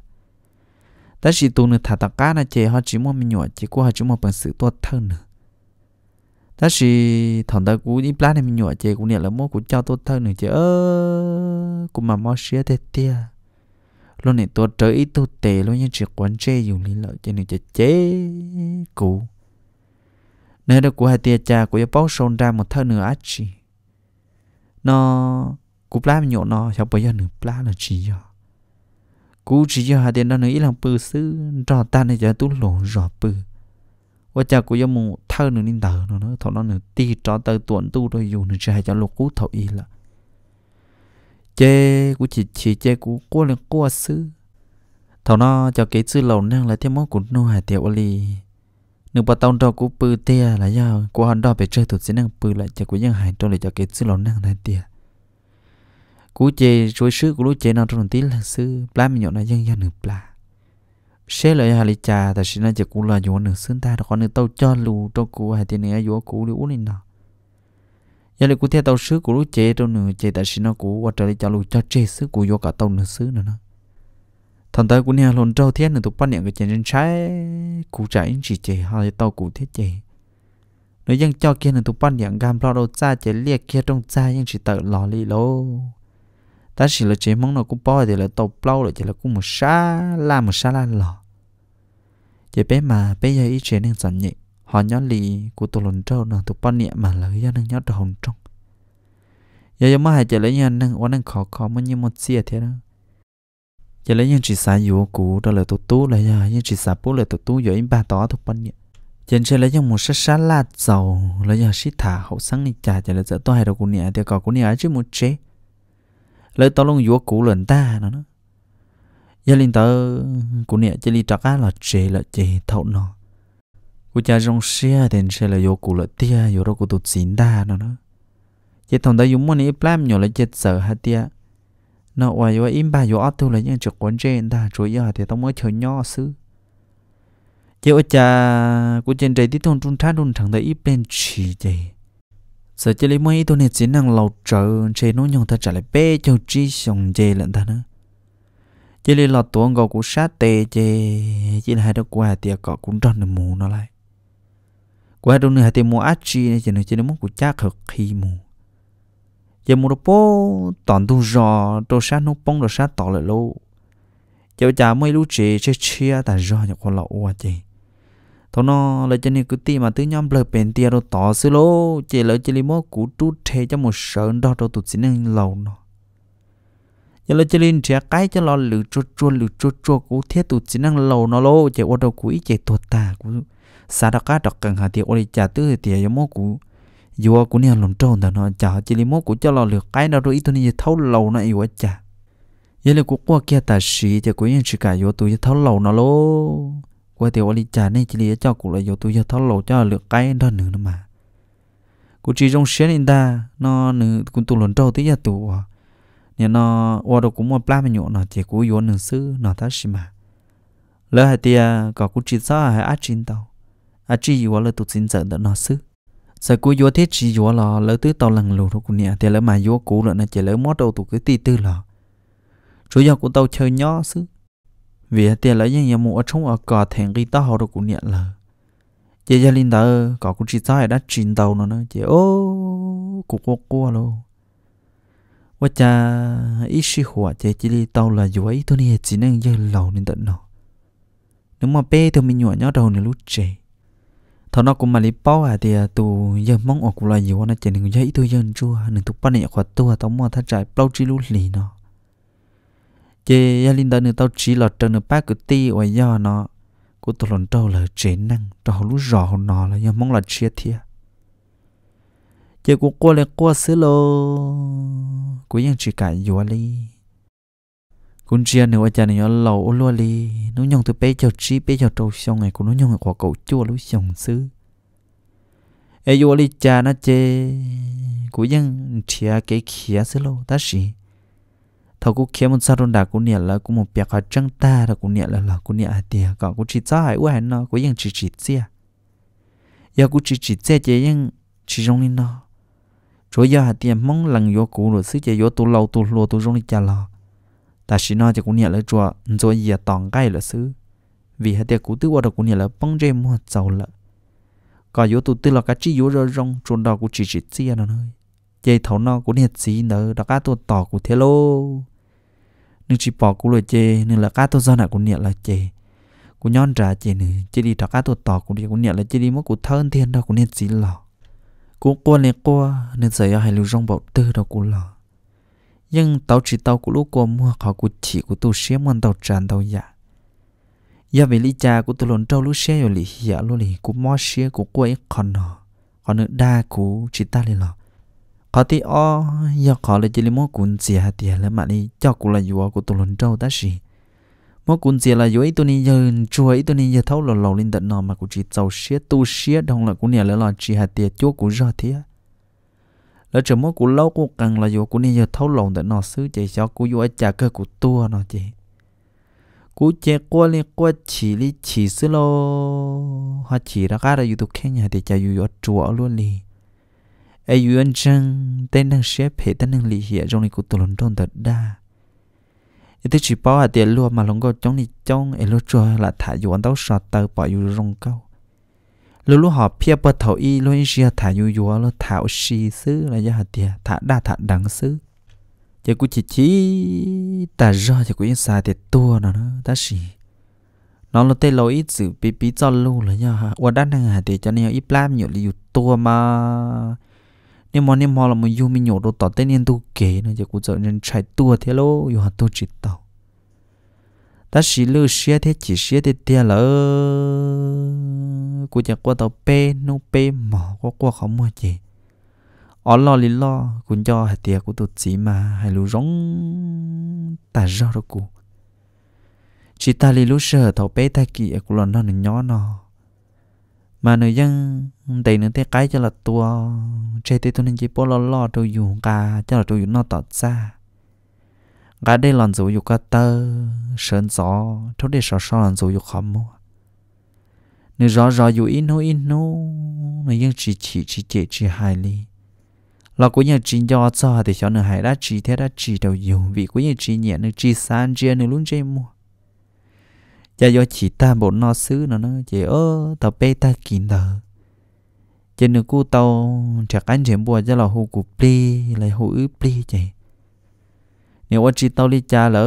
ta chỉ tu nữa thả tạc cá này che họ chỉ mua mình nhỏ chỉ của họ chỉ mua bằng sự tốt thân nữa ta chỉ thằng ta cũng đi plan này mình nhọ chơi cũng nhận là mua cũng cho tôi thân nữa chơi ơ cú mà mua xe thế tia luôn này tôi chơi ít tôi tệ luôn nhưng chỉ quán chơi dùng lý lợi chơi nữa chơi chế cũ nơi đó của hai tia cha của yêu bao sôn ra một thân nữa ách chỉ nó cú plan mình nhọ nó cho bây giờ nữa plan là chỉ cho cú chỉ cho hai tiền đó nữa ít làm bự sư rõ ta này giờ tôi lộn rõ bự ว่าจะกูยังมึงเท่าหนึ่งนินเตอร์เนาะถอดนั่นหนึ่งตีจอเตอร์ตวนตู้โดยอยู่หนึ่งจะให้จะลูกกูเท่าอีละเจ้กูจิตฉีเจ้กูกลัวเรื่องกลัวซื้อเท่านั้นจะเกิดซื้อเหล่านั่งแล้วที่มึงกูนู่นหายเตียวอลีหนึ่งปะตองดอกกูปืนเตียหลายยาวกูหันดอกไปเจอถูกสินั่งปืนละจะกูยังหายตัวเลยจะเกิดซื้อเหล่านั่งได้เตียกูเจ้ช่วยซื้อกูรู้เจ้นอนตรงนี้ละซื้อปลาไม่หยอดนะยังยังหนึ่งปลา sẽ lại hà lý trà, ta xin là chỉ cú là vua nửa xương ta đó nữa tàu cho lù tao cú hay tiền nửa vua cú đi uống lên giờ lại cú theo tàu sứ cú lúc chế tao nửa chế ta xin nó cú qua trở lại cho lù cho chế sứ của vua cả tàu nửa sứ nữa nó thằng tao cú nhà lồn trâu thiết nửa tụ bắt nhận cái chuyện trên trái cú trả in chỉ chế hay tàu cú thiết chế nếu dân cho kia nửa tụ bắt nhận gam lo đâu cha chế liệt kia trong cha nhưng chỉ tự lò lì lô ta chỉ là chế mong nó cũng bỏ thì là tàu plau là chỉ là cũng một xa la một xa la lò chỉ bé mà bé giờ ý chế nên giảm nhẹ họ nhớ lì của tụ lồn trâu nó tụ bao niệm mà lấy ra nên nhớ đầu hồng trong giờ giờ mà hai chế lấy nhau nên quan nên khó khó mà như một xia thế đó giờ lấy nhau chỉ xả yếu cũ đó là tụ tú là giờ nhưng chỉ xả bố là tụ tú giờ im ba tỏ tụ bao niệm chân chơi lấy trong một sát sát la giàu lấy giờ xí thả hậu sáng đi trà giờ là giờ tôi hay đâu của nè thì có của nè chứ một chế lời tao luôn dúa cũ lần ta nó nó gia linh tớ của nè chỉ li trắc á là chê là chê thấu nó của cha rong xe thì xe là dúa cũ là tia dúa đó của tụt xín ta nó nó chỉ thằng ta dùng món này plan nhỏ là chết sợ hả tia nó và dúa im ba dúa tu là những chuyện quan trên ta rồi giờ thì tao mới chờ nho xứ chế ở cha của trên trời tí thôn trung thá trung thằng tớ ít bên chỉ chế sợ chỉ lấy mấy tôi nè chỉ năng lầu trợ chế nó nhung ta trả lại bé cho chi xong chơi lận ta nữa chỉ lấy lọt tuồng gò của sát tê chơi chỉ là hai đứa qua tiệc cọ cũng tròn được mù nó lại qua đâu nữa thì mua ác chi này chỉ nói chỉ nó muốn của cha cực khi mù giờ mua được bố toàn tu rò đồ sát nó bông đồ sát tỏ lại lâu giờ chả mấy lúc chơi chơi chia ta rò nhặt con lậu qua chơi thọ nó là cho nên cứ ti mà tứ nhóm lời bền tia rồi tỏ xứ lô chỉ lỡ chỉ li mốt cú trú thế cho một sợ đó đâu tụt xin nên lâu nó giờ lỡ chỉ li trẻ cái cho lo lử chua chua lử chua chua cú thiết tụt xin nên lâu nó lô chỉ ô đâu cú ít chỉ tuột ta cú sa đó cá đọc cần hà tiệt ô đi trả tứ tiệt giống mốt cú dù cú nè lồng trâu thằng nó trả chỉ li mốt cú cho lo lử cái đó rồi ít thôi nên thâu lầu nó yêu trả giờ lỡ cú qua kia ta sĩ thì cú yên chỉ cả vô tụi thâu lầu nó lô quay tiểu lý trả nên chỉ lý cho cụ là yếu tố yếu tháo lộ cho lựa cái đó nữa mà cụ chỉ trong xe nên ta nó nữ cũng tụ lần đầu tới giờ tụ à. nhà nó qua đâu cũng một plan mà nhộn nó chỉ cụ yếu nữ sư nó ta xí mà lỡ hai tia có cụ chỉ sao hai át chín tàu át chỉ yếu là tụ chín giờ đó nó sư sợ cụ yếu thế chỉ yếu là lỡ tứ tàu lần lù đó cụ nhà thì lỡ mà yếu cụ là chỉ lỡ mót đầu tụ cái tì tư là chủ yếu của tàu chơi nhỏ sư vì tiền lấy những nhà mua trong ở cả thành cái tao họ được cũng nhận là chị gia linh tờ có cũng chỉ sai đã chín tàu nó nữa chị ô cũng có qua luôn và cha ít sĩ hòa chị chỉ đi tàu là dù ấy tôi này chỉ nên chơi lâu nên tận nó nếu mà bé thì mình nhỏ nhỏ đầu này lúc trẻ thằng nó cũng mà đi bao à thì à, tụ giờ mong ở cũng là dù nó chỉ nên ít tôi dân chua nên tụt bắt này khóa tôi tao mua thắt trái bao chỉ lúc lì nó chế gia linh đó nữa tao chỉ là trần nữa ba cái ti ngoài do nó của tôi lần đầu là chế năng cho trò lúc rõ nó là do mong là chia thia chế của cô là cô xứ lô của những chỉ cả dùa li cũng chia nữa ở nhà này lầu luôn lô li nó nhong từ bé cho chi bé cho trâu xong này cũng nó nhong quả cậu chua lúc xong xứ ai dùa li cha nó chế của những chia cái kia xứ lô ta xí thầu cũng kiếm một sao đồn đà cũng nhẹ là cũng một bẹt cả trăng ta là cũng nhẹ là là cũng nhẹ tiền còn cũng chỉ cho hai u hẹn nó cũng ยัง chỉ chỉ chỉ chia giờ cũng chỉ chỉ chia chỉ ยัง chỉ trong nó chỗ giờ hạt tiền mong lần vô cũ rồi xứ giờ vô tu lâu tu lâu tu trong đi chả lo ta chỉ nói chỉ cũng nhẹ là chùa rồi giờ tòng cái là xứ vì hạt tiền cũ tư qua đó cũng nhẹ là bông dây mua giàu lợ còn vô tu tư là cái chỉ vô rồi rong trốn đó cũng chỉ chỉ chia nó thôi chế thấu nó cũng nhiệt sĩ nữa đó cá tôi tỏ của thế lô nhưng chỉ bỏ của lời chế nên là cá tôi do nào cũng nhiệt là chế của nhon trả chế nữa chế đi đó cá tôi tỏ của đi cũng nhiệt là chế đi mất của thân thiên đó cũng nhiệt sĩ lò của qua này qua nên giờ hay lưu rong bọc tư đó của lò nhưng tàu chỉ tàu của lúc qua mua họ của chị của tôi xem mòn tàu tràn tàu dạ giờ vì lý cha của tôi lồn trâu lúc xe rồi lý hiểu dạ luôn lý của mò xe của quay còn nó còn nữa đa của chỉ ta lên lò họ thì o giờ họ là chỉ là mỗi cuốn gì hạt là mà đi cho cô là vừa của tôi lần trâu ta gì mỗi cuốn gì là vừa ấy tôi nên giờ chua ấy tôi nên giờ thấu lầu lầu lên tận nọ mà cũng chỉ giàu xía tu xía đồng là cũng nhà là là chỉ hạt tiền chúa cũng ra thế là chỉ mỗi cũng lâu cũng cần là vừa cũng nên giờ thấu lầu tận nọ xứ chạy cho cũng vừa trả cơ của tua nọ chị cú chế qua li qua chỉ li chỉ xứ lo họ chỉ ra cái là youtube khen nhà thì chạy vừa chùa luôn liền ai yu anh chăng tên đang xếp hệ tên đang lì hiện trong này của tôi lần tròn thật đa ít thứ chỉ bảo à tiền luôn mà lòng có trong này trong ai lúc cho là thả yu anh tao sợ tờ bỏ yu rong câu lúc lúc họ phía bờ thầu y lúc anh xia thả yu yu lo thả xì xứ là do hạt tiền thả đa thả đắng xứ chỉ cũng chỉ chỉ ta do chỉ cũng xa tiền tua nó nó ta xì nó là tên lỗi ít sự bị bị cho lưu là do qua đang hàng hạt tiền cho nên ít làm nhiều lý yu tua mà nhưng mà nếu mà là mình yêu mình nhổ đồ tỏ tên nên tu kế nó chỉ cũng trở nên chạy tua thế lô yêu hạt tu chỉ tàu ta chỉ lưu xe thế chỉ xe thế thế là cũng chẳng qua tàu pe nô pe mỏ qua qua không mua gì ở lo lý lo cũng cho hạt tiền của tụt chỉ mà hay lưu rong ta rõ rồi cụ chỉ ta lý lưu sợ tàu pe ta kỳ cũng là nó nhỏ nó mà nơi dân tây nữa thế cái cho là tua chế thế tôi nên chỉ bỏ lo lo tôi dùng cả cho là tôi dùng nó tọt ra cả đây lần dù dùng cả tơ sơn gió thôi để sờ sờ lần dù dùng khó mua nếu rõ rõ dù in hô in hô nơi dân chỉ chỉ chỉ chỉ chỉ hai ly lo của nhà chỉ do cho thì cho nơi hai đã chỉ thế đã chỉ đầu dùng vì của nhà chỉ nhẹ nơi chỉ san chia nơi luôn chơi mua cha do chỉ ta bộ no xứ nó nó chỉ ơ tàu bê ta kín tờ trên nước cô tàu chắc anh chém bùa cho là hù cụ pli lại hù ứ pli chạy nếu anh chỉ tàu đi cha lỡ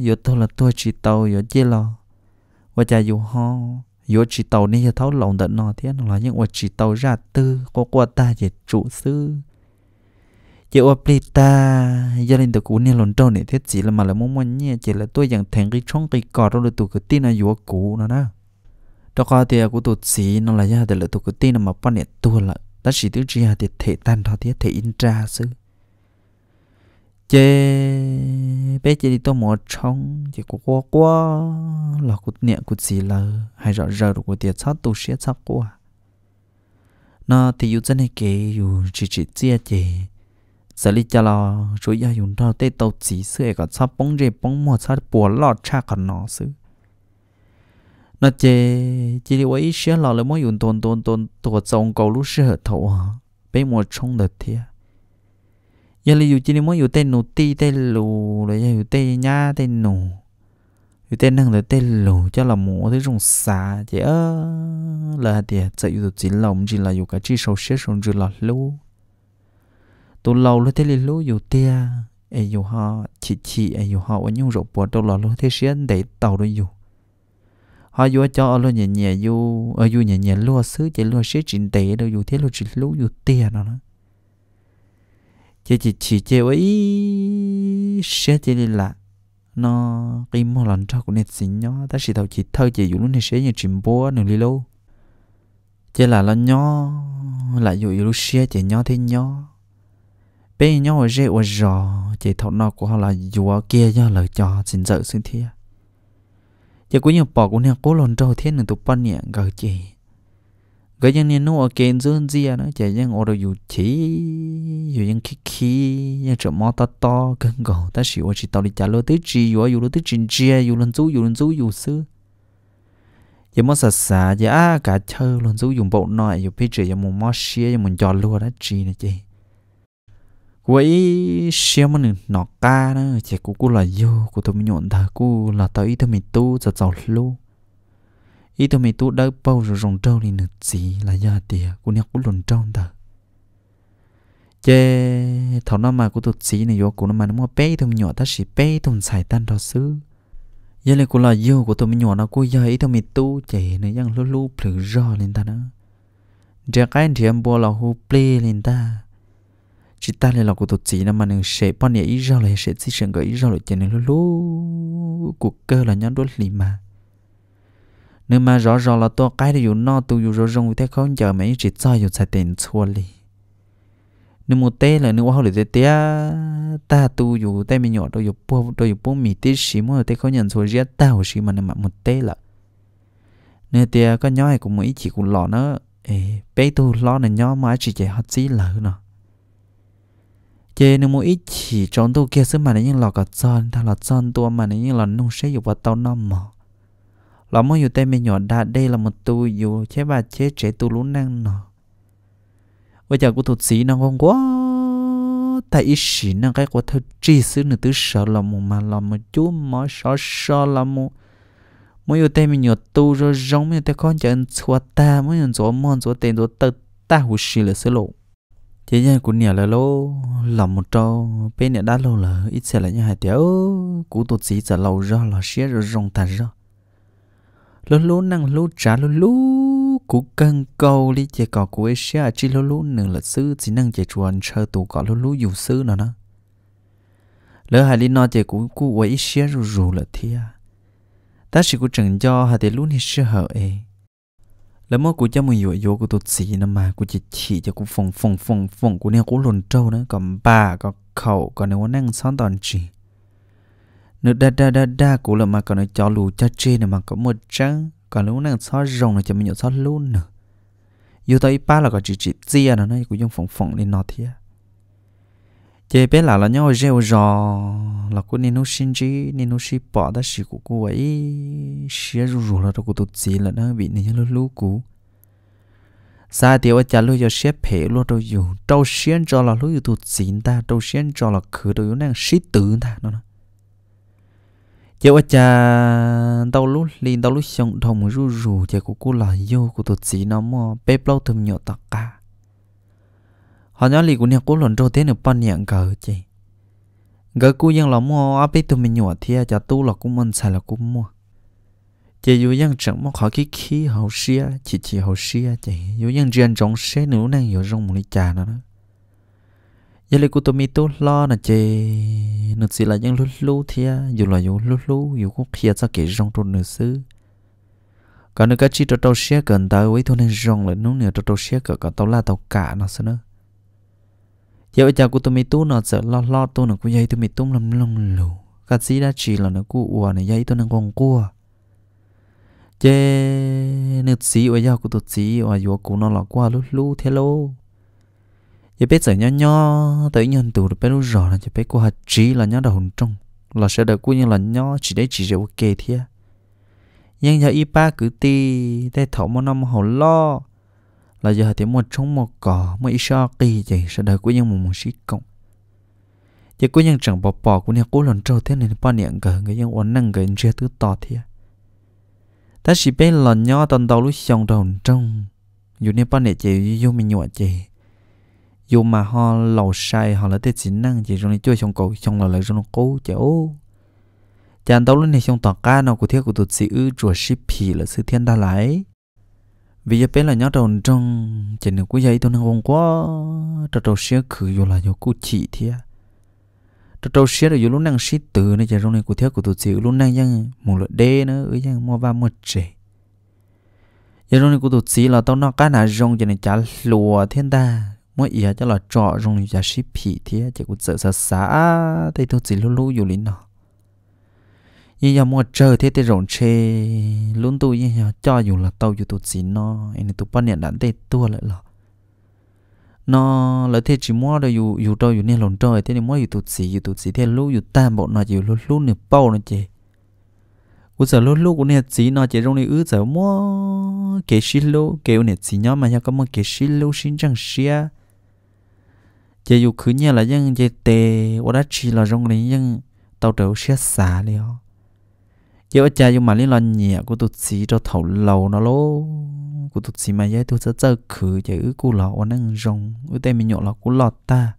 giờ tôi là tôi chỉ tàu giờ chia lo và cha dù ho giờ chỉ tàu nên giờ tháo lòng tận nó thế là những anh chỉ tàu ra tư có qua ta để trụ xứ chỉ ở bì ta gia đình tôi cũng nên lồn trâu này thế chỉ là mà là muốn muốn nhẹ chỉ là tôi chẳng thành cái trong cái cỏ đó được tôi cứ tin là yếu cũ nó đó đó có thì của tôi chỉ nó là gia đình là tôi cứ tin là mà bắt này tôi là đã chỉ thứ gì thì thể tan thôi thế thể in ra chứ. chế bé chế đi tôi một trong chỉ có qua qua là của nhẹ của chỉ là hay rõ rờ của tiền sắp tôi sẽ sắp qua nó thì dù chân này kể dù chỉ chỉ chia chỉ giờ lý cho lo rồi giờ dùng đó tê tàu chỉ sưởi còn sao bóng rề bóng mò sao bùa lọt cha còn nó sứ nó chê chỉ đi quay xe lò lấy mỗi dùng tồn tồn tồn tổ trồng cầu lúc sửa thầu à bé mùa trông đợt thia giờ lý dù chỉ đi mỗi dùng tên nụ ti tên lù rồi giờ dùng tên nhá tên nụ dùng tên năng rồi tên lù cho là mùa thấy dùng xà chứ ơ là tiệt sợ dùng chỉ lòng chỉ là dùng cái chỉ sầu xe sầu chỉ là lù tu lâu lúc thế lú dù tia ai dù họ chỉ chỉ ai dù họ ở nhung rộp bỏ đâu là lúc thế xuyên để tàu đôi dù họ dù cho ở nhẹ nhẹ dù ở dù nhẹ nhẹ lúa xứ chỉ lúa xứ trình tệ đâu dù thế lúa chỉ lú dù tia nó nó chỉ chỉ chỉ chỉ ấy sẽ chỉ lại nó cái mô lần cho của nét xịn nhó ta chỉ thầu chỉ thơ chỉ dù luôn này sẽ như chìm búa nửa lý lâu chỉ là nó nhó lại dù lúc xe chỉ nhó thế nhó bé nhau rễ ở giò chỉ thọ nó của họ là dùa kia do lời cho xin dở xin thia giờ cuối nhiều bỏ cũng nhiều cố lòn trâu thiên là tụ pan nhẹ gờ chỉ gờ ยัง nên nô ở kênh dương zia nó chỉ ยัง ở đâu dù chỉ khí dù ยัง khí khí ยัง chỗ mò ta to gần gò ta xỉu ở chỉ tao đi trả lô tới chỉ dù ở dù lô tới chín chia dù lần chú dù lần chú dù sư giờ mò sà sà giờ à cả chơi lần chú dùng bộ nội dù phía trời giờ mò mò xia giờ mò giò lô đó chỉ này chị quấy xem mình nó ca nữa, chỉ cú cú là vô cú tôi mình nhọn thà cú là tao ít tôi mình tu cho giàu lu ít tôi mình tu đã bao rồi rồng trâu thì nửa gì là do tiệt cú nhắc cú lùn trâu thà chê thầu năm mà cú tụt xí này vô cú nó mà nó mua bé tôi mình nhọn ta chỉ bé tôi xài tan đó xứ giờ này cú là vô của tôi mình nhọn nó cú giờ ít tôi mình tu chè này vẫn lu lu phử rõ lên ta nữa trẻ cái thì em bò là hú play lên ta chỉ ta lại là của tổ chỉ là mà nương sẽ bọn nhiêu ý rau lại sẽ chỉ sẵn cái ý rau lại chỉ nương lú cuộc cơ là nhóm đốt lì mà nếu mà rõ rõ là tôi cái điều nó tôi dù rõ ràng thế không chờ mấy chỉ cho dù sai tiền chua lì nếu một té là nếu họ để té ta tu dù té mình nhỏ tôi dù bố tôi dù bố mì tí xí mà té không nhận chua riết tao xí mà nên mà một té là nếu té có nhói cũng mấy chỉ cũng lọ nó ê bé tu lo này nhó mà chỉ chạy hết xí lỡ nó chế nếu mỗi ít chỉ trong tàu kia sớm mà nó những lọ cả tròn thà là tròn tua mà nó những lọ nung sấy dục vào tàu nó mỏ lọ mỗi dù tay mình nhỏ đã đây là một tu dù chế bà chế chế tu lú năng nọ bây giờ của thuật sĩ nó không quá tại ít sĩ năng cái của thật chi xứ nữa tứ sợ là mù mà là mù chú mỏ sợ sợ là mù, mỗi dù tay mình nhỏ tu rồi giống như tay con chẳng chua ta mỗi dù mòn dù tiền dù tơ ta hủ sĩ là sứ lộ chế nhân của nhà là lô lòng một trâu bên nhà đã lâu là ít sẽ là nhà hai tiểu cú tổ sĩ giờ lâu ra là xe rồi rong tàn ra lô lô năng lô trả lô lô cú cần câu đi chơi cò của xe chỉ lô lô nửa là sư chỉ năng chơi chuồn chơi tụ cò lô lô dù sư nó nó lỡ hai đi nói chơi cú cú quay xe rồi rù là thia ta chỉ cú chẳng cho hai tiểu lô này xe hở ấy แล้วมอกูจะมาอยู่โยกูตัวสีนะมากูจะฉี่จะกูฟงฟงฟงฟงกูเนี่ยกูหล่นเจ้านะกับป้าก็เข่าก็เนี่ยว่านั่งซ้อนตอนจีนึกด้าด้าด้าด้ากูเลยมาก็เนี่ยจอลูจ้าเจนะมาก็หมดจังก็เนี่ยว่านั่งซ้อนรองเนี่ยจะมีอยู่ซ้อนลุ่นเนอะอยู่ตัวอีป้าแล้วก็จีจีเจียนะเนี่ยกูยังฟงฟงเลยนอเทียเจ๊เป็นหล่ะแล้วเนี่ยเจ้าจอ là cô nên nó sinh chi nên nó xin bỏ đã xí của cô ấy xí rủ rủ là có tốt gì là nó bị nên nó lú cũ xa thì ở nhà lúc giờ xí phê luôn đâu dùng đâu xí cho là lúc giờ tốt gì ta đâu xí cho là khử đâu năng xí tự ta nó giờ ở nhà đâu lúc liền đâu lúc sống đồng rủ rủ giờ của cô là yêu của tốt gì nó mà bé lâu thầm nhọ tất cả họ nhớ lì của nhà cô lần đầu tiên được bao nhiêu cờ chị gỡ cú dân lò mua áp tụi mình nhỏ thia cho tu là cũng mình xài là cũng mua chỉ dù dân chẳng mà khỏi cái khí hậu xia chỉ chỉ hậu xia chỉ dù dân riêng trong xe nữa năng hiểu trong một ly trà nữa đó giờ lấy cú tụi mình tu lo là chỉ nữa chỉ là dân lú lú thia dù là dù lú lú dù cũng kia cho kỹ trong tuần nữa xứ còn nữa cái chi cho tàu xe gần tới với thôn nên rong là nút nữa cho tàu xe cả cả tàu la tàu cả nó xứ nữa giờ cha cụ tụi mi tu nó sợ lo lo tu nó cụ dây tụi mi tung làm lông lù cả sĩ đã chỉ là nó cụ ủa nó dây tôi nó còn cua chế nước sĩ ở giờ cô tôi sĩ ở giờ cô nó là qua lú lú thế lô giờ biết sợ nhỏ nhỏ tới nhân tù được biết lú rõ là chỉ biết cô hạt trí là nhỏ đầu hồn trong là sẽ được cô như là nhỏ chỉ để chỉ rượu kê thế nhưng giờ y ba cứ ti để thấu một năm hồ lo là giờ thì một trống một cỏ mua ít sao kỳ gì sẽ đời của những một một sĩ công giờ của những chẳng bỏ bỏ của những cố lần trâu thế nên ba niệm cờ người nhân ổn năng người chưa thứ to thiệt ta chỉ biết là nhỏ tần đầu lúc xong đầu trong dù nên ba niệm chỉ dù mình nhọ chỉ dù mà họ lầu sai họ là tết chỉ năng chị rồi chơi xong cầu xong là lại rồi nó cố chỗ, chàng tao lúc này xong tỏ ca nào của thiết của tụt sĩ ư chùa ship là sự thiên đa lái vì giờ bé là nhớ tròn trong chuyện nếu của giấy tôi đang vòng quá trò trò xe khử vô là vô cụ chỉ thia à. trò trò xe rồi vô lúc năng xí tử này chỉ trong này cụ thiếu của tôi chịu lúc năng giang một lợn đê nữa ấy giang mua ba mua trẻ giờ trong này cụ tôi chịu là tôi nó cái nào rong chỉ này chả lùa thiên ta mỗi giờ cho là trọ rong này chả xí phì thia chỉ cụ sợ sợ xả thì tôi chịu lúc lúc vô lý nào ye ya chờ thế thế rộn chê luôn tu cho dù là tàu dù tu chỉ nó anh tu bắt nhận đàn tê tu lại là nó là thế chỉ mua rồi dù dù đâu dù nên lộn trời thế nên mua dù tu chỉ dù tu chỉ thế lúc dù tam bộ nó dù lúc nửa bao nó chê u giờ lúc lúc nè chỉ nó chỉ trong này ư giờ mua kế xí lô kế nè chỉ nhóm mà ya có mua kế xí lô chẳng xia chỉ dù cứ nhà là dân chỉ tệ ở đó chỉ là trong này dân tàu trở xia xả liền giờ cha dùng mà liên là nhẹ của tụt xí cho thầu lầu nó lố của tụt xí mà giấy tôi sẽ chơi khử chứ của lọ ở năng rồng ở đây mình nhọ là của lọt ta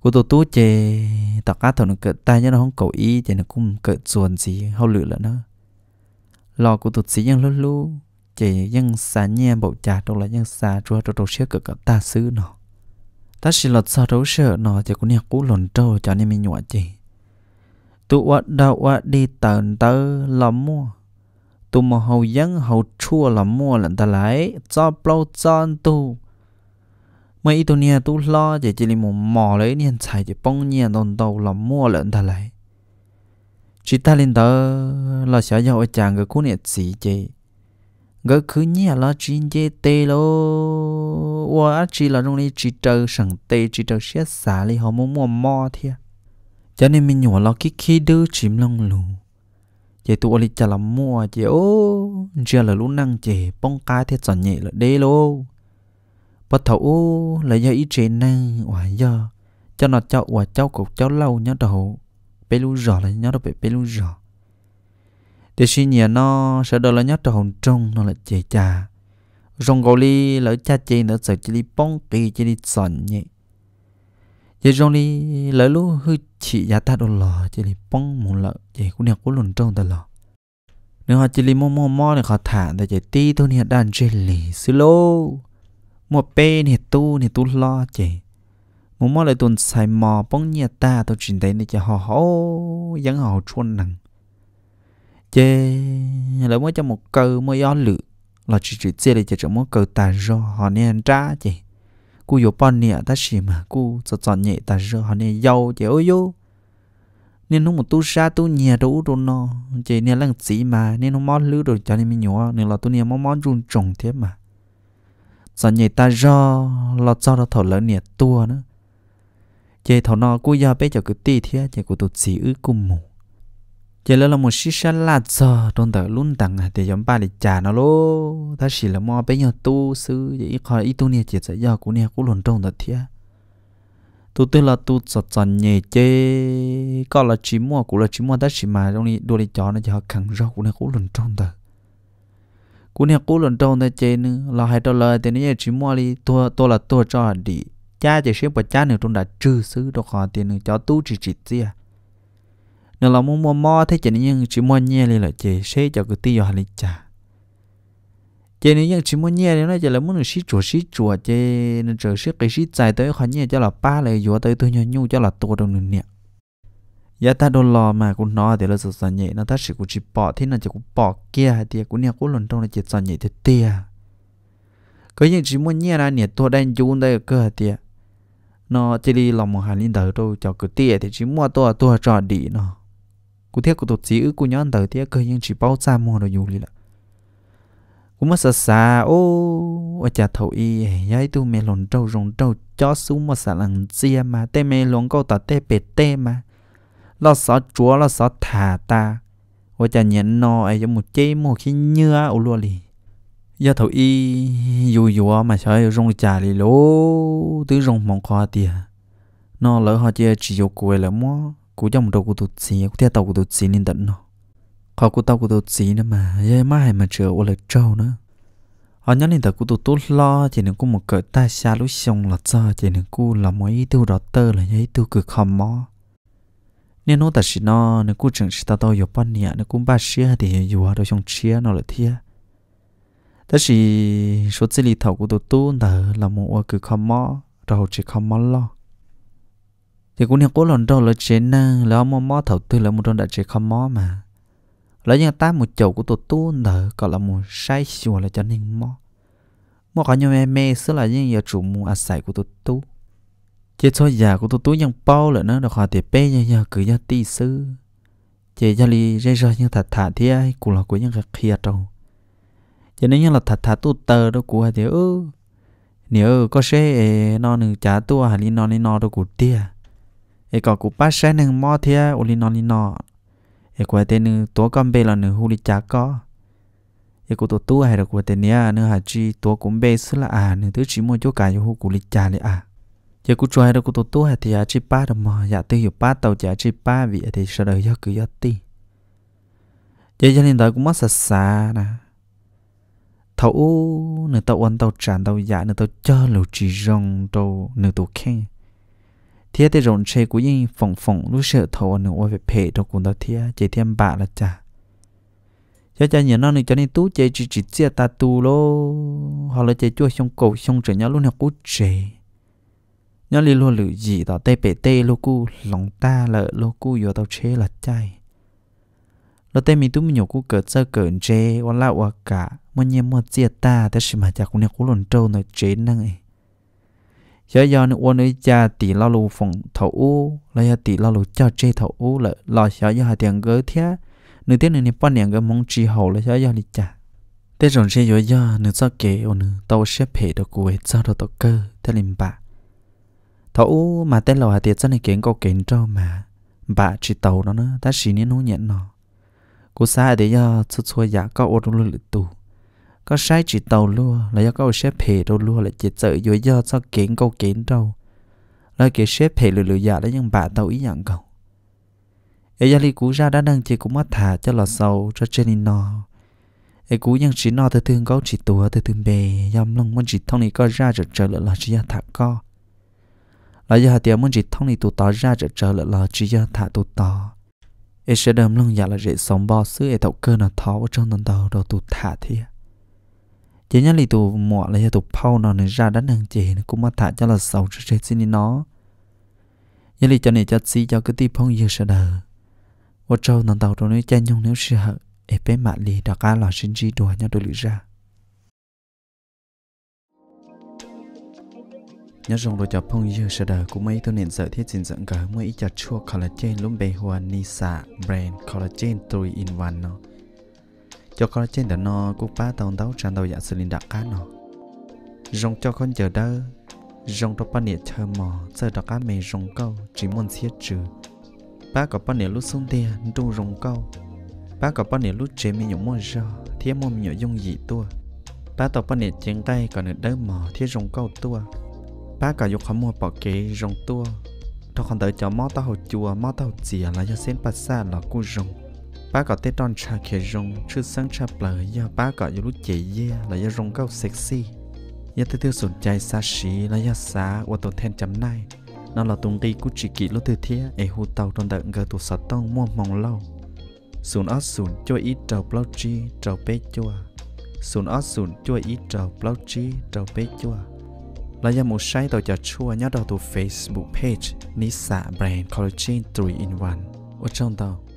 của tôi tú chè tạc cá thầu nó cỡ ta chứ nó không cầu ý thì nó cũng cỡ chuồn gì hậu lựa là nó lọ của lố lố xí ยัง lú lú chè ยัง xả nhẹ bộ trà đâu là ยัง xả chua cho đầu xe cỡ cỡ ta xứ nó ta chỉ lọt sao đâu sợ nó chè cũng nhẹ cũ lòn trâu cho nên mình nhọ chè tu wa da wa đi tần tơ làm mo tu mà hầu dân hầu chua làm mo lần ta lại cho bao cho tu mấy ít tuần tu lo chỉ chỉ một mò lấy niên xài chỉ bông nhiên đồng đầu làm mo lần ta lại chỉ ta lên tờ là sẽ giàu chàng cái cuốn nhiệt gì chị gỡ cứ nhẹ là chín chế tê lo wa chỉ là trong này chỉ chờ sẵn tê chỉ chờ xét xả li họ muốn mua mò thia cho nên mình nhỏ lo cái khi đưa chìm lòng lù chị tụi lịch chả lắm mua chị ô giờ là lúc năng chị bông cái thế chọn nhẹ là đê lô bắt thầu ô là do ý chị năng quả giờ, cho nó cháu và cháu cục cháu lâu nhớ đầu bé lu rõ là nhớ đầu bé bé lu rõ thì suy nhớ nó sẽ đó là nhớ đầu hồng trung nó là chị cha rong gò li là cha chị nó sẽ chỉ đi bông kỳ chỉ đi chọn nhẹ giờ trong đi lỡ lúc hư chỉ giá ta đồ lò chỉ đi bông một lợ chỉ cũng đẹp cũng lùn trong ta lò nếu họ chỉ đi mò mò mò thì họ thả thì chỉ ti thôi nè đàn chỉ lì xí lô mua pe nè tu nè tu lo chỉ mò mò lại tuần sai mò bông nhà ta tôi chuyển tới nè chỉ họ họ dẫn họ chuôn nặng chỉ lỡ mới cho một cơ mới gió lự là chỉ chỉ chế để chỉ cho một cơ ta rồi họ nên trả chỉ cú cú ta ta nên nó một tu sa tu nhà đủ đồ nó chỉ nên lăng chỉ mà nên nó món lứa đồ cho nên mình nhỏ nên là tu nhà món món run trồng thế mà giờ nhảy ta do lo cho nó thở lớn nhà tua nữa chỉ thầu nó cú do bé cho cứ ti thế chỉ của tụt chỉ ứ cùng mù chỉ là một xí xa lạt giờ trong tờ luôn tặng để giống ba để trả nó lô ta chỉ là mò bé nhỏ tu sư vậy khỏi ít tu nè chỉ sẽ do của nè cũng luôn trong tờ thia tu tư là tu sọt sọt nhẹ chê có là chỉ mua cũng là chỉ mua ta chỉ mà trong đi đôi đi chó nó cho khẳng rau của nè cũng luôn trong tờ của nè cũng luôn trong tờ chê nữa là hai đôi lời thì nó chỉ mua đi tua tua là tua cho đi cha chỉ xếp vào cha nữa trong đã trừ sư đó khỏi tiền nữa cho tu chỉ chỉ gì nó là mua mua mò thế chỉ những chỉ mua nhẹ đi là chỉ xế cho cái tiêu hà lịch trà chỉ những chỉ mua nhẹ đi nó chỉ là muốn được xí chùa xí chùa chỉ nên chờ xí cái xí chạy tới khoản nhẹ cho là ba lời vừa tới tôi nhau nhau cho là tôi đâu nữa nè giá ta đồ lò mà cũng nói thì là sợ sợ nhẹ nó ta chỉ cũng chỉ bỏ thế là chỉ cũng bỏ kia thì cũng nè cũng lần trong là chỉ sợ nhẹ thế tia cái những chỉ mua nhẹ là nè tôi đang dùng đây cơ thì nó chỉ đi lòng một hành lý đầu đâu cho cái tia thì chỉ mua tôi tôi cho đi nó cú thiết cú tụt chỉ ư cú nhón tới tiếc cơ nhưng chỉ bao xa mua rồi dù lì là cú mất sợ xa ô ở chả thầu y ấy tu mẹ lồn trâu rồng trâu cho xuống mà sợ lần chia mà tê mẹ lồn câu tạt tê bệt tê mà lo sợ chúa lo sợ thả ta ở chả nhận nó ấy giống một chế một khi nhựa ô luôn đi giờ thầu y dù dù mà sợ rồng chả lì lố tứ rồng mong khoa tiền nó lỡ họ chơi chỉ dù quê là mua กูย่อมโดกูตุจีกูเตี้ยตอกูตุจีนี่ดันเนาะเขากูตอกูตุจีนะมาเย่มาให้มาเจอโอเลยเจ้านะอันนี้นี่แต่กูตุตุล้อจีนึงกูมาเกิดตาชาลุชงละจ้าจีนึงกูละมวยตัวดอตเตอร์ละยัยตัวคือคำมอเนี่ยนู้แต่สินอเนี่ยกูจึงสิตาโตอยู่ป้อนเนี่ยเนี่ยกูบ้าเชี่ยที่อยู่ว่าโดยชงเชี่ยนอละเทียแต่สิชุดสิริเถากูตุตุนแต่ละมัวคือคำมอเราจะคำมอล้อ thì cũng hiểu cố lần đầu là chế na là mò mò thầu tư là một trong đại chế không mò mà lấy nhà ta một chậu của tổ tu nở còn là một sai chùa là cho nên mò mò có nhiều em mê xưa là những giờ chủ mù à sải của tổ tu chế cho già của tổ tu nhân bao là nó được hòa tiệp bê nhà nhà cứ nhà tì sư chế gia li rơi rơi những thật thả thì ai cũng là của những cái kia trâu cho nên như là thật thả tu tờ đó của thì ư nếu có xe nó nửa trả tu hà li nó nên nó đó của tia e có cụ ba xe nâng mò thia ô li nó li nó e quả tên nâng tố con bê là nâng hù li chá có e cụ tổ tu hay là quả tên nia nâng hà chi tố cũng bê sứ là à nâng thứ chỉ mua chỗ cả yêu hù cụ li chá li à giờ cụ cho hay là cụ tổ tu hay thì à chi ba đồng mà dạ tư hiểu ba tàu chả chi ba vị thì sao đời do cứ do ti giờ gia đình đời cũng mất sạch xa nè thấu nửa tàu ăn tàu tràn tàu dạ nửa tàu cho lù chỉ rong tàu nửa tàu khen thế thì rộn xe của yên phồng phồng lúc sợ thầu nữa về phê trong cùng đó thế chỉ thêm bạ là cha cho cha nhớ nó này cho nên tú chơi chỉ chỉ chia ta tu lô họ là chơi chua xong cầu xong trở nhau luôn học cút chơi nhớ li luôn lử gì đó tê bể tê lô cu lòng ta là lô cu vô tao chơi là chai lô tê mi tú mi nhổ cu cỡ sơ cỡ chế oan lão cả mà nhẹ mà chia ta thế mà cha cũng nhớ cu lồn trâu nói chơi năng ấy giờ giờ nó uống nước cha tỷ lao lù phòng thầu u là giờ tỷ lao lù cho chê thầu u là lo giờ giờ hai tiền gỡ thế nửa tiếng này bao nhiêu cái mong chi hậu là giờ giờ đi cha thế rồi sẽ giờ giờ nửa sao kể ô nửa tàu xếp hệ đồ cuối sao đồ tàu cơ thế liền bà thầu u mà tên lò hai tiền sao này kiến câu kiến cho mà bà chỉ tàu đó nữa ta xí nên nó nhận nó cô xa để giờ chút xôi giả có ô đồ lự tù có sai chỉ tàu luôn là do câu xếp hề đâu luôn là chỉ sợ dối do cho kiến câu kiến đâu là cái xếp hề lừa lừa giả đấy nhưng bà tàu ý nhận cầu ấy gia lý cú ra đã nâng chỉ cũng mất thả cho lò sầu cho trên nó ấy cú nhưng chỉ nó từ thương có chỉ tua từ thương bề dòng lòng muốn chỉ thông này có ra trở trở lại là chỉ do thả co là do tiệm muốn chỉ thông này tụ tỏ ra trở trở lại là chỉ do thả tụ tỏ ấy sẽ đầm lòng giả là dễ sống bò xứ ấy thậu cơ nó tháo trong tầng đầu đầu tụ thả thiệt chế nhá lì tù mọ là tụ phao nó này ra đánh hàng chế nó cũng mất thả cho là sầu cho chết xin nó nhớ lì cho này cho xí cho cái tiếp phong dư sợ đờ ô trâu nó tàu trong nơi cha nhung nếu sợ ế bé mạ lì đã cá là sinh chi đùa nhau đôi lưỡi ra nhớ rồng đồ cho phong dư sợ đờ cũng mấy tôi nên sợ thiết xin dẫn cả mấy chặt chua collagen lúc bề hoa nisa brand collagen 3 in 1 nó cho con trên đó nó cũng ba tàu đấu tràn đầu dạng cylinder cá nó rong cho con chờ đó rong đó ba nịa chờ mò giờ đặc cá mè rong câu chỉ muốn xía trừ ba có ba nịa lúc xuống tiền đu rong câu ba có ba nịa lúc chế mi nhộng mua rò thiết mua mi nhộng dung dị tua ba tàu ba nịa trên tay còn được đỡ mò thiết rong câu tua ba cả dục khó mua bỏ kế rong tua đó còn tới cho mó tao hồ chùa mó tao chìa là do sen bát xa là cu rong bà có tết đòn trà khề rong chứ sáng trà bờ do bà có những lúc chạy dê là do rong cao sexy do tư tiêu sổn chạy xa xí là do xa và tổ thèn chấm này nó là tung đi cú chỉ kỹ lúc tư thế ấy hù tàu trong đợt gờ tổ sọ tông mua mong lâu sùn ớt sùn cho ít trầu bao chi trầu bê chua sùn ớt sùn cho ít trầu bao chi trầu bê chua là do một sai tàu chả chua nhớ đầu tổ Facebook page Nisa Brand Collagen 3 in 1 ở trong tàu